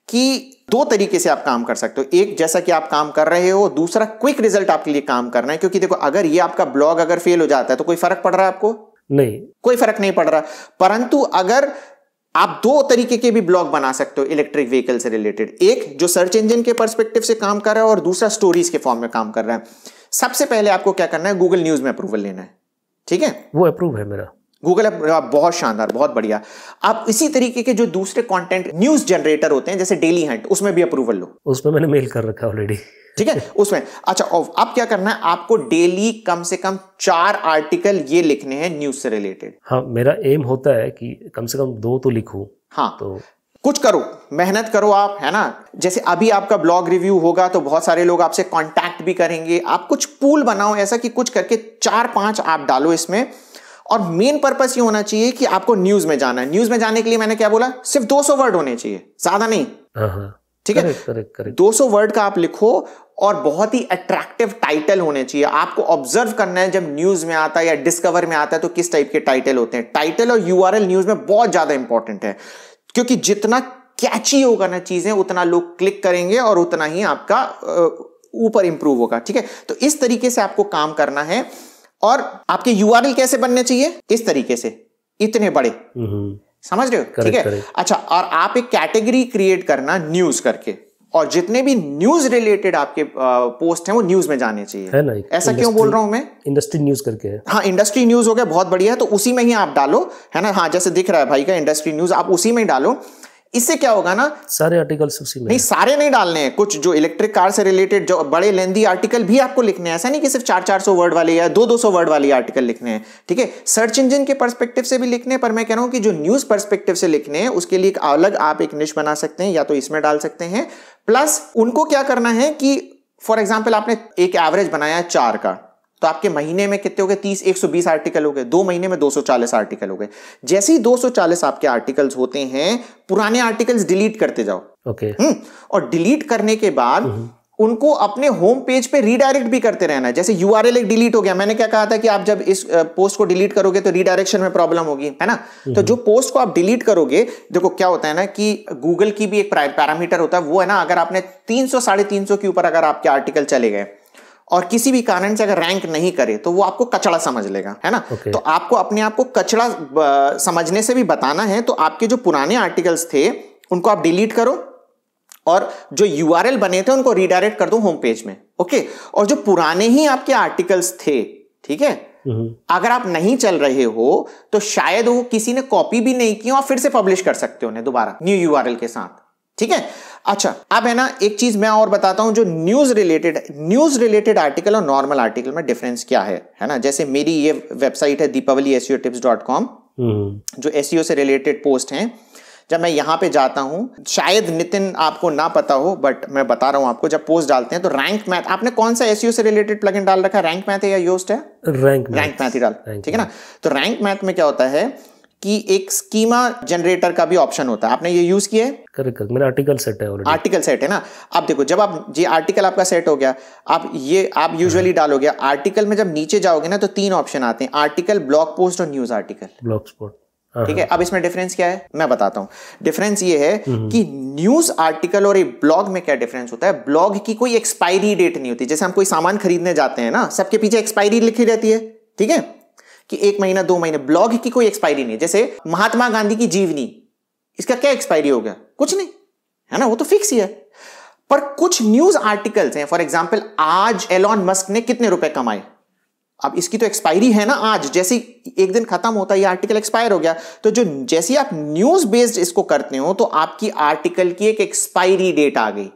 Speaker 1: कि दो तरीके से आप काम कर सकते हो एक जैसा कि आप काम कर रहे हो दूसरा क्विक रिजल्ट आपके लिए काम करना है क्योंकि देखो अगर ये आपका ब्लॉग अगर फेल हो जाता है तो कोई फर्क पड़ रहा है आपको नहीं कोई फर्क नहीं पड़ रहा परंतु अगर आप दो तरीके के भी ब्लॉग बना सकते हो इलेक्ट्रिक व्हीकल से रिलेटेड एक जो सर्च इंजन के परस्पेक्टिव से काम कर रहा है और दूसरा स्टोरीज के फॉर्म में काम कर रहा है सबसे पहले आपको क्या करना है गूगल न्यूज में अप्रूवल लेना है ठीक है वो अप्रूव है मेरा गूगल ऐप बहुत शानदार बहुत बढ़िया आप इसी तरीके के जो दूसरे कंटेंट न्यूज जनरेटर होते हैं जैसे डेली हंट उसमें भी अप्रूवल
Speaker 2: लो उसमें मैंने मेल कर रखा ऑलरेडी
Speaker 1: ठीक है उसमें अच्छा अब क्या करना है आपको डेली कम से कम चार आर्टिकल ये लिखने हैं न्यूज से रिलेटेड
Speaker 2: हाँ मेरा एम होता है कि कम से कम दो तो लिखू हाँ तो
Speaker 1: कुछ करो मेहनत करो आप है ना जैसे अभी आपका ब्लॉग रिव्यू होगा तो बहुत सारे लोग आपसे कांटेक्ट भी करेंगे आप कुछ पूल बनाओ ऐसा कि कुछ करके चार पांच आप डालो इसमें और मेन पर्पस ये होना चाहिए कि आपको न्यूज में जाना है न्यूज में जाने के लिए मैंने क्या बोला सिर्फ 200 वर्ड होने चाहिए ज्यादा नहीं
Speaker 2: uh-huh. ठीक है करेक्ट करेक्ट
Speaker 1: 200 वर्ड का आप लिखो और बहुत ही अट्रैक्टिव टाइटल होने चाहिए आपको ऑब्जर्व करना है जब न्यूज में आता है या डिस्कवर में आता है तो किस टाइप के टाइटल होते हैं टाइटल और यू न्यूज में बहुत ज्यादा इंपॉर्टेंट है क्योंकि जितना कैची होगा ना चीजें उतना लोग क्लिक करेंगे और उतना ही आपका ऊपर इंप्रूव होगा ठीक है तो इस तरीके से आपको काम करना है और आपके यू कैसे बनने चाहिए इस तरीके से इतने बड़े
Speaker 2: हम्म।
Speaker 1: समझ रहे हो ठीक है अच्छा और आप एक कैटेगरी क्रिएट करना न्यूज करके और जितने भी न्यूज रिलेटेड आपके पोस्ट हैं वो न्यूज में जाने चाहिए है
Speaker 2: ना ऐसा क्यों बोल रहा हूं मैं इंडस्ट्री न्यूज करके
Speaker 1: हाँ इंडस्ट्री न्यूज हो गया बहुत बढ़िया है तो उसी में ही आप डालो है ना हाँ जैसे दिख रहा है भाई का इंडस्ट्री न्यूज आप उसी में ही डालो इससे क्या होगा ना
Speaker 2: सारे आर्टिकल्स उसी में
Speaker 1: नहीं सारे नहीं डालने हैं कुछ जो इलेक्ट्रिक कार से रिलेटेड जो बड़े लेंदी आर्टिकल भी आपको लिखने हैं ऐसा नहीं कि सिर्फ चार चार सौ वर्ड वाले या दो दो सौ वर्ड वाले आर्टिकल लिखने हैं ठीक है सर्च इंजन के परस्पेक्टिव से भी लिखने पर मैं कह रहा हूं कि जो न्यूज परस्पेक्टिव से लिखने हैं उसके लिए एक अलग आप एक निश बना सकते हैं या तो इसमें डाल सकते हैं प्लस उनको क्या करना है कि फॉर एग्जाम्पल आपने एक एवरेज बनाया चार का तो आपके महीने में कितने हो गए तीस एक सौ बीस आर्टिकल हो गए दो महीने में दो सौ चालीस आर्टिकल हो गए जैसे ही दो सौ चालीस आपके आर्टिकल्स होते हैं पुराने आर्टिकल्स डिलीट करते जाओ ओके okay. हम्म। और डिलीट करने के बाद हम्म। उनको अपने होम पेज पे रीडायरेक्ट भी करते रहना है जैसे यू आर एक डिलीट हो गया मैंने क्या कहा था कि आप जब इस पोस्ट को डिलीट करोगे तो रीडायरेक्शन में प्रॉब्लम होगी है ना हम्म। तो जो पोस्ट को आप डिलीट करोगे देखो क्या होता है ना कि गूगल की भी एक पैरामीटर होता है वो है ना अगर आपने तीन सौ साढ़े तीन सौ के ऊपर अगर आपके आर्टिकल चले गए और किसी भी कारण से अगर रैंक नहीं करे तो वो आपको कचड़ा समझ लेगा है ना okay. तो आपको अपने आप को कचड़ा समझने से भी बताना है तो आपके जो पुराने आर्टिकल्स थे उनको आप डिलीट करो और जो यू बने थे उनको रिडायरेक्ट कर दो होम पेज में ओके और जो पुराने ही आपके आर्टिकल्स थे ठीक है हम्म। अगर आप नहीं चल रहे हो तो शायद वो किसी ने कॉपी भी नहीं की और फिर से पब्लिश कर सकते हो दोबारा न्यू यूआरएल के साथ ठीक है अच्छा अब है ना एक चीज मैं और बताता हूं जो news related news related article और नॉर्मल आर्टिकल में डिफरेंस क्या है है ना जैसे मेरी ये वेबसाइट है Deepawali S tips dot com
Speaker 2: जो
Speaker 1: एस e से रिलेटेड पोस्ट हैं जब मैं यहां पे जाता हूं शायद नितिन आपको ना पता हो बट मैं बता रहा हूं आपको जब पोस्ट डालते हैं तो रैंक मैथ आपने कौन सा एस e से रिलेटेड प्लगइन डाल रखा है रैंक मैथ है या योस्ट है
Speaker 2: रैंक रैंक
Speaker 1: मैथ ही डाल ठीक है ना तो रैंक मैथ में क्या होता है कि एक स्कीमा जनरेटर का भी ऑप्शन होता है आपने ये यूज किया है
Speaker 2: करेक्ट मेरा आर्टिकल सेट है ऑलरेडी
Speaker 1: आर्टिकल सेट है ना आप देखो जब आप ये आर्टिकल आपका सेट हो गया आप ये आप यूजुअली हाँ। डालोगे आर्टिकल में जब नीचे जाओगे ना तो तीन ऑप्शन आते हैं आर्टिकल ब्लॉग पोस्ट और न्यूज आर्टिकल
Speaker 2: ब्लॉग पोस्ट ठीक हाँ।
Speaker 1: है अब इसमें डिफरेंस क्या है मैं बताता हूँ डिफरेंस ये है हम्म, हम्म। कि न्यूज आर्टिकल और एक ब्लॉग में क्या डिफरेंस होता है ब्लॉग की कोई एक्सपायरी डेट नहीं होती जैसे हम कोई सामान खरीदने जाते हैं ना सबके पीछे एक्सपायरी लिखी रहती है ठीक है कि एक महीना दो महीने ब्लॉग की कोई एक्सपायरी नहीं है जैसे महात्मा गांधी की जीवनी इसका क्या एक्सपायरी हो गया कुछ नहीं है ना वो तो फिक्स ही है पर कुछ न्यूज आर्टिकल्स हैं फॉर एग्जाम्पल आज एलॉन मस्क ने कितने रुपए कमाए अब इसकी तो एक्सपायरी है ना आज जैसे एक दिन खत्म होता है ये आर्टिकल एक्सपायर हो गया तो जो जैसे आप न्यूज बेस्ड इसको करते हो तो आपकी आर्टिकल की एक एक्सपायरी डेट आ गई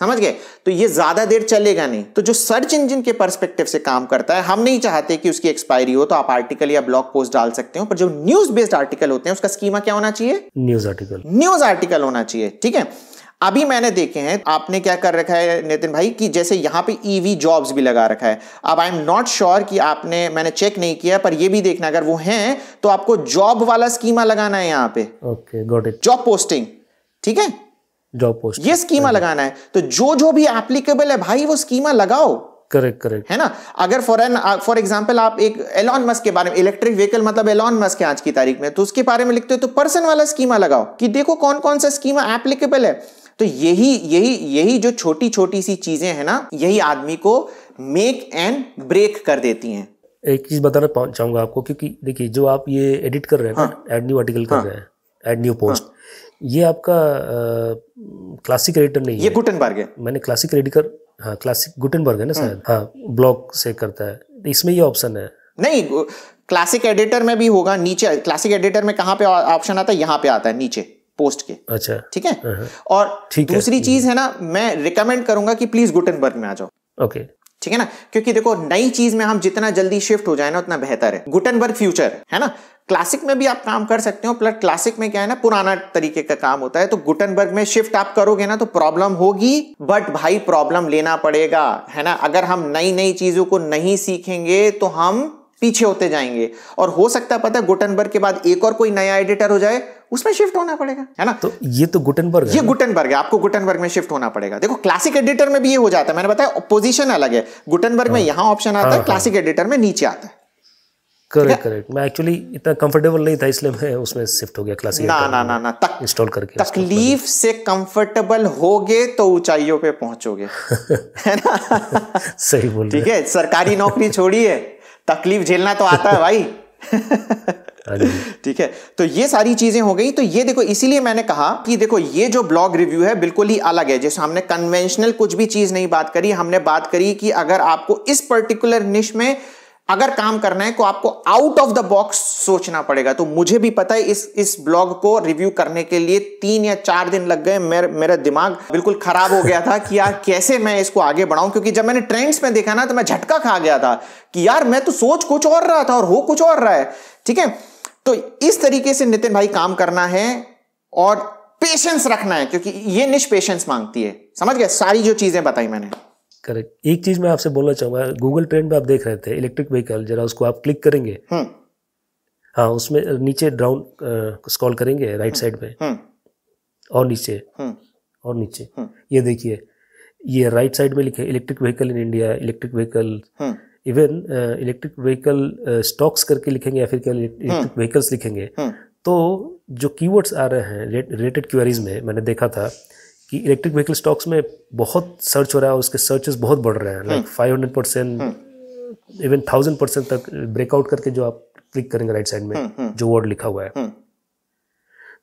Speaker 1: समझ गए तो ये ज़्यादा देर चलेगा नहीं तो जो सर्च इंजन के परस्पेक्टिव से काम करता है हम नहीं चाहते कि उसकी एक्सपायरी हो तो आप आर्टिकल या ब्लॉग पोस्ट डाल सकते हो पर जो न्यूज़ बेस्ड आर्टिकल होते हैं उसका स्कीमा क्या होना चाहिए न्यूज़ आर्टिकल न्यूज़ आर्टिकल होना चाहिए ठीक है अभी मैंने देखे हैं आपने क्या कर रखा है नितिन भाई कि जैसे यहाँ पे ईवी e जॉब्स भी लगा रखा है अब आई एम नॉट श्योर कि आपने मैंने चेक नहीं किया पर ये भी देखना अगर वो हैं तो आपको जॉब वाला स्कीमा लगाना है यहाँ पे okay got it job posting ठीक है जॉब पोस्ट ये स्कीमा हाँ लगाना है तो जो जो भी एप्लीकेबल है भाई वो स्कीमा लगाओ करेक्ट करेक्ट है ना अगर फॉर एन फॉर एग्जाम्पल आप एक एलॉन मस्क के बारे में इलेक्ट्रिक व्हीकल मतलब एलॉन मस्क है आज की तारीख में तो उसके बारे में लिखते हो तो पर्सन वाला स्कीमा लगाओ कि देखो कौन कौन सा स्कीमा एप्लीकेबल है तो यही यही यही जो छोटी छोटी सी चीजें हैं ना यही आदमी को मेक एंड ब्रेक कर देती हैं
Speaker 2: एक चीज बताना चाहूंगा आपको क्योंकि देखिए जो आप ये एडिट कर रहे हैं एड न्यू आर्टिकल कर हाँ। रहे हैं एड न्यू पोस्ट हाँ, ये आपका क्लासिक एडिटर नहीं ये गुटनबर्ग है मैंने क्लासिक एडिटर हाँ क्लासिक गुटनबर्ग है ना हम्म। शायद हाँ ब्लॉग से करता है इसमें ये ऑप्शन है नहीं क्लासिक एडिटर में भी होगा नीचे क्लासिक एडिटर में
Speaker 1: कहाँ पे ऑप्शन आता है यहाँ पे आता है नीचे पोस्ट के अच्छा ठीक है हाँ, हाँ। और ठीक दूसरी हम्म। चीज है ना मैं रिकमेंड करूंगा कि प्लीज गुटनबर्ग में आ जाओ ओके ठीक है ना क्योंकि देखो नई चीज में हम जितना जल्दी शिफ्ट हो जाए ना उतना बेहतर है गुटनबर्ग फ्यूचर है ना क्लासिक में भी आप काम कर सकते हो प्लस क्लासिक में क्या है ना पुराना तरीके का काम होता है तो गुटनबर्ग में शिफ्ट आप करोगे ना तो प्रॉब्लम होगी बट भाई प्रॉब्लम लेना पड़ेगा है ना अगर हम नई नई चीजों को नहीं सीखेंगे तो हम पीछे होते जाएंगे और हो सकता है पता है गुटनबर्ग के बाद एक और कोई नया एडिटर हो जाए उसमें शिफ्ट होना पड़ेगा है ना तो
Speaker 2: ये तो गुटनबर्ग ये
Speaker 1: गुटनबर्ग है आपको गुटनबर्ग में शिफ्ट होना पड़ेगा देखो क्लासिक एडिटर में भी ये हो जाता है मैंने बताया पोजिशन अलग है गुटनबर्ग में हाँ। यहाँ ऑप्शन आता है क्लासिक हाँ, एडिटर हाँ। में नीचे आता है
Speaker 2: करेक्ट करेक्ट मैं एक्चुअली इतना कंफर्टेबल नहीं था इसलिए मैं उसमें शिफ्ट हो गया क्लासिक ना ना ना ना तक इंस्टॉल करके
Speaker 1: तकलीफ से कंफर्टेबल होगे तो ऊंचाइयों पे पहुंचोगे [LAUGHS] है
Speaker 2: ना सही बोल [LAUGHS] ठीक है
Speaker 1: सरकारी नौकरी छोड़ी है तकलीफ झेलना तो आता है भाई हाँ ठीक है तो ये सारी चीजें हो गई तो ये देखो इसीलिए मैंने कहा कि देखो ये जो ब्लॉग रिव्यू है बिल्कुल ही अलग है जैसे हमने कन्वेंशनल कुछ भी चीज नहीं बात करी हमने बात करी कि अगर आपको इस पर्टिकुलर निश में अगर काम करना है तो आपको आउट ऑफ द बॉक्स सोचना पड़ेगा तो मुझे भी पता है इस इस ब्लॉग को रिव्यू करने के लिए तीन या चार दिन लग गए मेर, मेरा दिमाग बिल्कुल खराब हो गया था कि यार कैसे मैं इसको आगे बढ़ाऊं क्योंकि जब मैंने ट्रेंड्स में देखा ना तो मैं झटका खा गया था कि यार मैं तो सोच कुछ और रहा था और हो कुछ और रहा है ठीक है तो इस तरीके से नितिन भाई काम करना है और पेशेंस रखना है क्योंकि ये निष्पेशेंस मांगती
Speaker 2: है समझ गए सारी जो चीजें बताई मैंने करेक्ट एक चीज मैं आपसे बोलना चाहूंगा गूगल ट्रेंड में आप देख रहे थे इलेक्ट्रिक व्हीकल जरा उसको आप क्लिक करेंगे हम्म। हाँ उसमें नीचे डाउन स्क्रॉल करेंगे राइट साइड में और नीचे हम्म। और नीचे हम्म। ये देखिए ये राइट साइड में लिखे electric vehicle in India electric vehicle even electric vehicle stocks करके लिखेंगे या फिर क्या इलेक्ट्रिक व्हीकल्स लिखेंगे तो जो कीवर्ड्स आ रहे हैं रिलेटेड क्वेरीज में मैंने देखा था कि इलेक्ट्रिक व्हीकल स्टॉक्स में बहुत सर्च हो रहा है उसके सर्चेस बहुत बढ़ रहे हैं like five hundred percent even thousand percent तक ब्रेकआउट करके जो आप क्लिक करेंगे राइट साइड में हम्म, हम्म। जो वर्ड लिखा हुआ है हम्म।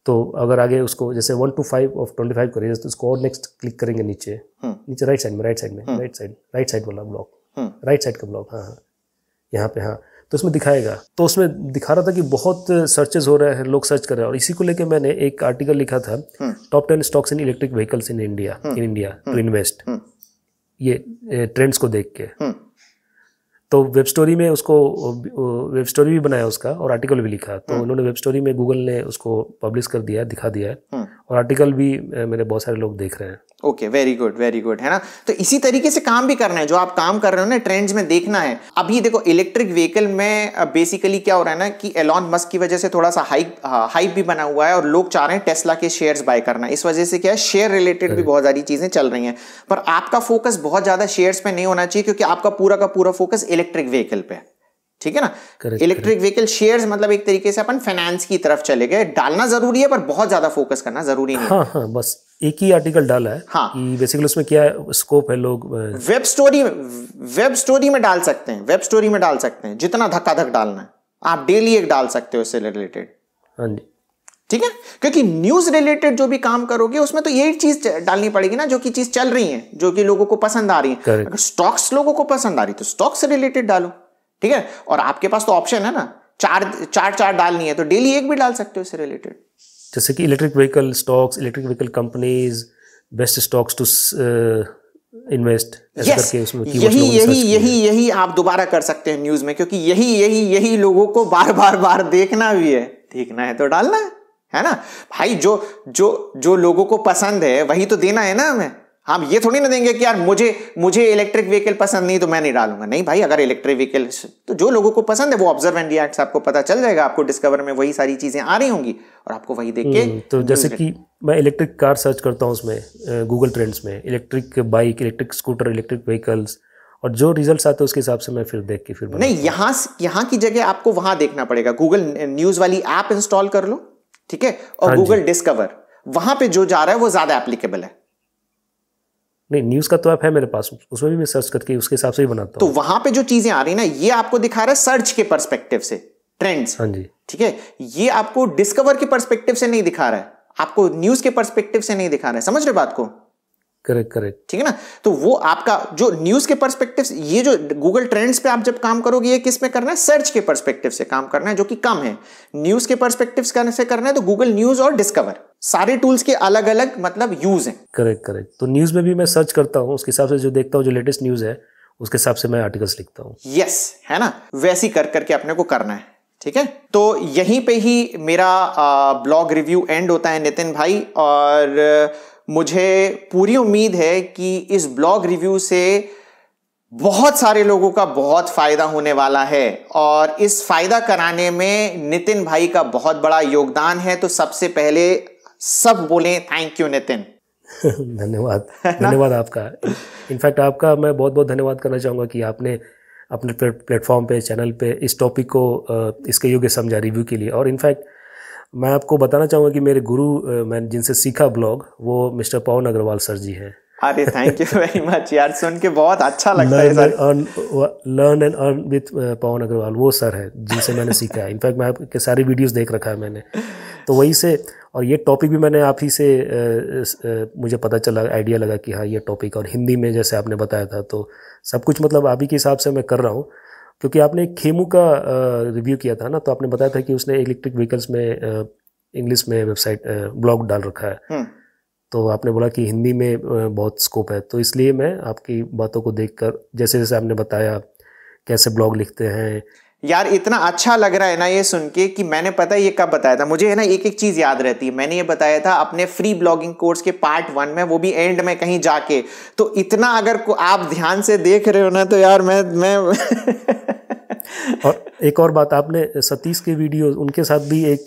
Speaker 2: तो अगर आगे उसको जैसे one two five of twenty five करेंगे तो उसको और नेक्स्ट क्लिक करेंगे नीचे नीचे राइट साइड में राइट साइड में राइट साइड राइट साइड वाला ब्लॉक राइट साइड का ब्लॉक हाँ हाँ यहाँ पे हाँ तो उसमें दिखाएगा तो उसमें दिखा रहा था कि बहुत सर्चेज हो रहे हैं लोग सर्च कर रहे हैं और इसी को लेकर मैंने एक आर्टिकल लिखा था top ten stocks in electric vehicles in India in India to invest ये ट्रेंड्स को देख के हम्म। तो वेब स्टोरी में उसको वेब स्टोरी भी बनाया उसका और आर्टिकल भी लिखा तो हम्म। उन्होंने वेब स्टोरी में गूगल ने उसको पब्लिश कर दिया दिखा दिया है हम्म। और आर्टिकल भी मेरे बहुत सारे लोग देख रहे हैं
Speaker 1: okay very good very good है ना तो इसी तरीके से काम भी करना है जो आप काम कर रहे हो ना ट्रेंड्स में देखना है अभी देखो इलेक्ट्रिक व्हीकल में बेसिकली क्या हो रहा है ना कि एलॉन मस्क की वजह से थोड़ा सा हाइप हाइप भी बना हुआ है और लोग चाह रहे हैं टेस्ला के शेयर्स बाय करना इस वजह से क्या है शेयर रिलेटेड भी बहुत सारी चीजें चल रही हैं पर आपका फोकस बहुत ज्यादा शेयर्स पे नहीं होना चाहिए क्योंकि आपका पूरा का पूरा फोकस इलेक्ट्रिक व्हीकल पे है ठीक है ना इलेक्ट्रिक व्हीकल शेयर्स मतलब एक तरीके से अपन फाइनेंस की तरफ चले गए डालना जरूरी है पर बहुत ज्यादा फोकस करना जरूरी नहीं
Speaker 2: हाँ हाँ बस एक ही आर्टिकल डाला है हाँ कि बेसिकली उसमें क्या स्कोप है लोग
Speaker 1: वेब स्टोरी वेब स्टोरी में डाल सकते हैं वेब स्टोरी में डाल सकते हैं जितना धक्का धक डालना है आप डेली एक डाल सकते हो इससे रिलेटेड हाँ जी ठीक है क्योंकि न्यूज रिलेटेड जो भी काम करोगे उसमें तो यही चीज डालनी पड़ेगी ना जो कि चीज चल रही है जो कि लोगों को पसंद आ रही है अगर स्टॉक्स लोगों को पसंद आ रही है तो स्टॉक्स रिलेटेड डालो ठीक है और आपके पास तो ऑप्शन है ना चार चार चार डालनी है तो डेली एक भी डाल सकते हो इससे रिलेटेड
Speaker 2: जैसे कि electric vehicle stocks electric vehicle companies best stocks to invest yes, यही यही यही
Speaker 1: यही आप दोबारा कर सकते हैं न्यूज में क्योंकि यही यही यही लोगों को बार बार बार देखना भी है देखना है तो डालना है है ना भाई जो जो जो लोगों को पसंद है वही तो देना है ना हमें हम ये थोड़ी ना देंगे कि यार मुझे मुझे इलेक्ट्रिक व्हीकल पसंद नहीं तो मैं नहीं डालूंगा नहीं भाई अगर इलेक्ट्रिक व्हीकल तो जो लोगों को पसंद है वो ऑब्जर्व एंड रिएक्ट आपको पता चल जाएगा आपको डिस्कवर में वही सारी चीजें आ रही होंगी और आपको वही देख के हम्म, तो जैसे कि
Speaker 2: मैं इलेक्ट्रिक कार सर्च करता हूँ उसमें गूगल ट्रेंड्स में electric bike electric scooter electric vehicles और जो रिजल्ट आते हैं उसके हिसाब से मैं फिर देख के फिर नहीं
Speaker 1: यहाँ यहाँ की जगह आपको वहां देखना पड़ेगा गूगल न्यूज वाली ऐप इंस्टॉल कर लो ठीक है और गूगल डिस्कवर वहां पे जो जा रहा है वो ज्यादा एप्लीकेबल है
Speaker 2: नहीं न्यूज़ का तो ऐप है मेरे पास उसमें भी मैं सर्च करके उसके हिसाब से ही बनाता
Speaker 1: तो हूँ तो वहां पे जो चीज़ें आ रही ना ये आपको दिखा रहा है सर्च के परस्पेक्टिव से ट्रेंड्स हाँ जी ठीक है ये आपको डिस्कवर के परस्पेक्टिव से नहीं दिखा रहा है आपको न्यूज़ के परस्पेक्टिव से नहीं दिखा रहा है समझ रहे बात को करेक्ट करेक्ट ठीक है ना तो वो आपका जो न्यूज के परस्पेक्टिव ये जो गूगल ट्रेंड्स पे आप जब काम करोगे ये किस में करना है सर्च के परस्पेक्टिव से काम करना है जो कि कम है न्यूज के परस्पेक्टिव से करना है तो गूगल न्यूज और डिस्कवर सारे टूल्स के अलग अलग मतलब यूज हैं
Speaker 2: करेक्ट करेक्ट तो न्यूज में भी मैं सर्च करता हूँ उसके हिसाब से जो देखता हूँ जो लेटेस्ट न्यूज है उसके हिसाब से मैं आर्टिकल्स लिखता हूँ
Speaker 1: यस yes, है ना वैसी कर करके अपने को करना है ठीक है तो यहीं पे ही मेरा ब्लॉग रिव्यू एंड होता है नितिन भाई और आ, मुझे पूरी उम्मीद है कि इस ब्लॉग रिव्यू से बहुत सारे लोगों का बहुत फ़ायदा होने वाला है और इस फ़ायदा कराने में नितिन भाई का बहुत बड़ा योगदान है तो सबसे पहले सब बोलें थैंक यू नितिन
Speaker 2: धन्यवाद [LAUGHS] धन्यवाद आपका इनफैक्ट आपका मैं बहुत बहुत धन्यवाद करना चाहूँगा कि आपने अपने प्लेटफॉर्म पे चैनल पे इस टॉपिक को इसके योग्य समझा रिव्यू के लिए और इनफैक्ट मैं आपको बताना चाहूंगा कि मेरे गुरु मैंने जिनसे सीखा ब्लॉग वो मिस्टर पवन अग्रवाल सर जी हैं अरे थैंक यू
Speaker 1: वेरी मच यार सुन के बहुत अच्छा लगता है sir
Speaker 2: learn and earn with Pawan Agarwal वो सर है जिनसे मैंने सीखा है इनफैक्ट मैं आपके सारे वीडियोस देख रखा है मैंने तो वहीं से और ये टॉपिक भी मैंने आप ही से मुझे पता चला आइडिया लगा कि हाँ ये टॉपिक और हिंदी में जैसे आपने बताया था तो सब कुछ मतलब आप ही के हिसाब से मैं कर रहा हूँ क्योंकि आपने खेमू का रिव्यू किया था ना तो आपने बताया था कि उसने इलेक्ट्रिक व्हीकल्स में इंग्लिश में वेबसाइट ब्लॉग डाल रखा है हम्म। तो आपने बोला कि हिंदी में बहुत स्कोप है तो इसलिए मैं आपकी बातों को देखकर जैसे जैसे आपने बताया कैसे ब्लॉग लिखते हैं
Speaker 1: यार इतना अच्छा लग रहा है ना ये सुन के कि मैंने पता है ये कब बताया था मुझे है ना एक एक चीज़ याद रहती है मैंने ये बताया था अपने फ्री ब्लॉगिंग कोर्स के पार्ट वन में वो भी एंड में कहीं जाके तो इतना अगर आप ध्यान से देख रहे हो ना तो यार मैं मैं [LAUGHS]
Speaker 2: और एक और बात आपने सतीश के वीडियो उनके साथ भी एक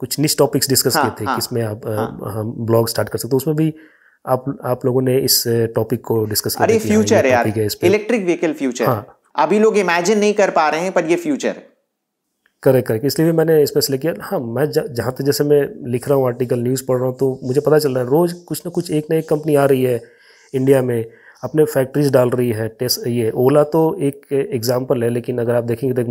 Speaker 2: कुछ निश टॉपिक्स डिस्कस हाँ, किए थे हाँ, किसमें आप हाँ, हम ब्लॉग स्टार्ट कर सकते हो उसमें भी आप आप लोगों ने इस टॉपिक को डिस्कस अरे फ्यूचर हाँ, है यार
Speaker 1: इलेक्ट्रिक व्हीकल फ्यूचर हाँ, अभी लोग इमेजिन नहीं कर पा रहे हैं पर ये फ्यूचर है
Speaker 2: करेक्ट करेक्ट इसलिए भी मैंने इस किया हाँ मैं जहाँ तक जैसे मैं लिख रहा हूँ आर्टिकल न्यूज़ पढ़ रहा हूँ तो मुझे पता चल रहा है रोज़ कुछ ना कुछ एक ना एक कंपनी आ रही है इंडिया में अपने फैक्ट्रीज डाल रही है टेस ये ओला तो एक एग्जाम्पल है लेकिन अगर आप देखेंगे तो एक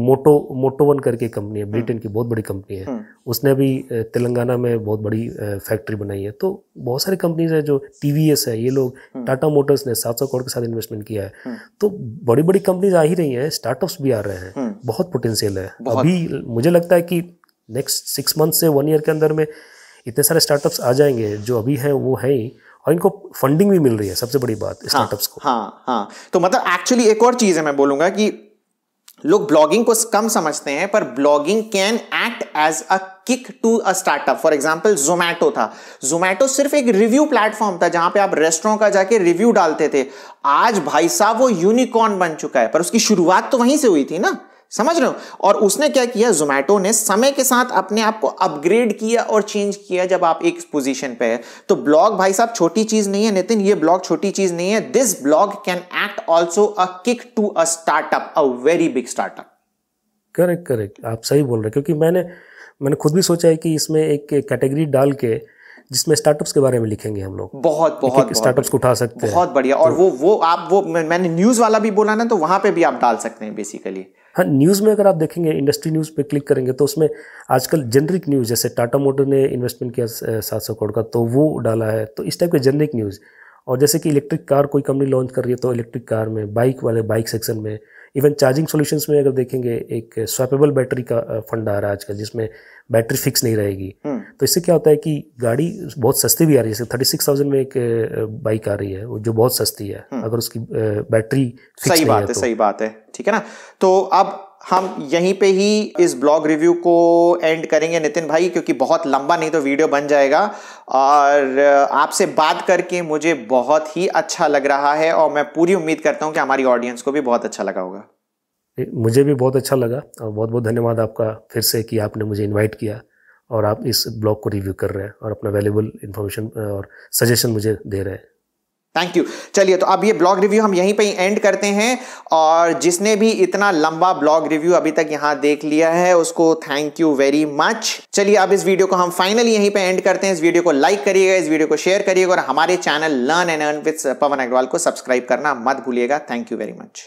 Speaker 2: मोटो वन करके कंपनी है ब्रिटेन की बहुत बड़ी कंपनी है हम्म। उसने भी तेलंगाना में बहुत बड़ी फैक्ट्री बनाई है तो बहुत सारी कंपनीज है जो टी है ये लोग टाटा हम्म। मोटर्स ने सात करोड़ के साथ इन्वेस्टमेंट किया है हम्म। तो बड़ी बड़ी कंपनीज आ ही रही हैं स्टार्टअप्स भी आ रहे हैं बहुत पोटेंशियल है अभी मुझे लगता है कि नेक्स्ट सिक्स मंथ से वन ईयर के अंदर में इतने सारे स्टार्टअप्स आ जाएंगे जो अभी हैं वो हैं ही और इनको फंडिंग भी मिल रही है सबसे बड़ी बात
Speaker 1: स्टार्टअप्स हाँ, को हाँ हाँ तो मतलब एक्चुअली एक और चीज़ है मैं बोलूंगा कि लोग ब्लॉगिंग को कम समझते हैं पर blogging can act as a kick to a startup for example Zomato था जोमैटो सिर्फ एक रिव्यू प्लेटफॉर्म था जहां पे आप रेस्टोरेंट का जाके रिव्यू डालते थे आज भाई साहब वो यूनिकॉर्न बन चुका है पर उसकी शुरुआत तो वहीं से हुई थी ना समझ रहे हो और उसने क्या किया जोमैटो ने समय के साथ अपने आप को अपग्रेड किया और चेंज किया जब आप एक पोजीशन पे है तो ब्लॉग भाई साहब छोटी चीज नहीं है नितिन ये ब्लॉग छोटी चीज नहीं है this blog can act also a kick to a startup a very big startup
Speaker 2: correct correct आप सही बोल रहे हैं क्योंकि मैंने मैंने खुद भी सोचा है कि इसमें एक कैटेगरी डाल के जिसमें स्टार्टअप्स के बारे में लिखेंगे हम लोग बहुत बहुत स्टार्टअप्स को उठा सकते हैं
Speaker 1: बहुत बढ़िया और तो- वो वो आप वो मैंने न्यूज़ वाला भी बोला ना तो वहाँ पे भी आप डाल सकते हैं
Speaker 2: बेसिकली हाँ न्यूज़ में अगर आप देखेंगे इंडस्ट्री न्यूज़ पे क्लिक करेंगे तो उसमें आजकल जेनरिक न्यूज़ जैसे टाटा मोटर ने इन्वेस्टमेंट किया सात सौ करोड़ का तो वो डाला है तो इस टाइप के जेनरिक न्यूज़ और जैसे कि इलेक्ट्रिक कार कोई कंपनी लॉन्च कर रही है तो इलेक्ट्रिक कार में बाइक वाले बाइक सेक्शन में इवन चार्जिंग सोल्यूशन में अगर देखेंगे एक स्वैपेबल बैटरी का फंड आ रहा है आजकल जिसमें बैटरी फिक्स नहीं रहेगी हम्म। तो इससे क्या होता है कि गाड़ी बहुत सस्ती भी आ रही है थर्टी सिक्स थाउजेंड में एक बाइक आ रही है जो बहुत सस्ती है हम्म। अगर उसकी बैटरी फिक्स सही बात है तो। सही बात है ठीक है ना
Speaker 1: तो अब हम यहीं पे ही इस ब्लॉग रिव्यू को एंड करेंगे नितिन भाई क्योंकि बहुत लंबा नहीं तो वीडियो बन जाएगा और आपसे बात करके मुझे बहुत ही अच्छा लग रहा है और मैं पूरी उम्मीद करता हूँ कि हमारी ऑडियंस को भी बहुत अच्छा लगा होगा
Speaker 2: मुझे भी बहुत अच्छा लगा और बहुत बहुत धन्यवाद आपका फिर से कि आपने मुझे इनवाइट किया और आप इस ब्लॉग को रिव्यू कर रहे हैं और अपना वैल्यूबल इन्फॉर्मेशन और सजेशन मुझे दे रहे हैं
Speaker 1: थैंक यू चलिए तो अब ये ब्लॉग रिव्यू हम यहीं पे ही एंड करते हैं और जिसने भी इतना लंबा ब्लॉग रिव्यू अभी तक यहाँ देख लिया है उसको थैंक यू वेरी मच चलिए अब इस वीडियो को हम फाइनली यहीं पे एंड करते हैं इस वीडियो को लाइक करिएगा इस वीडियो को शेयर करिएगा और हमारे channel learn and earn with Pawan Agarwal को सब्सक्राइब करना मत भूलिएगा थैंक यू वेरी मच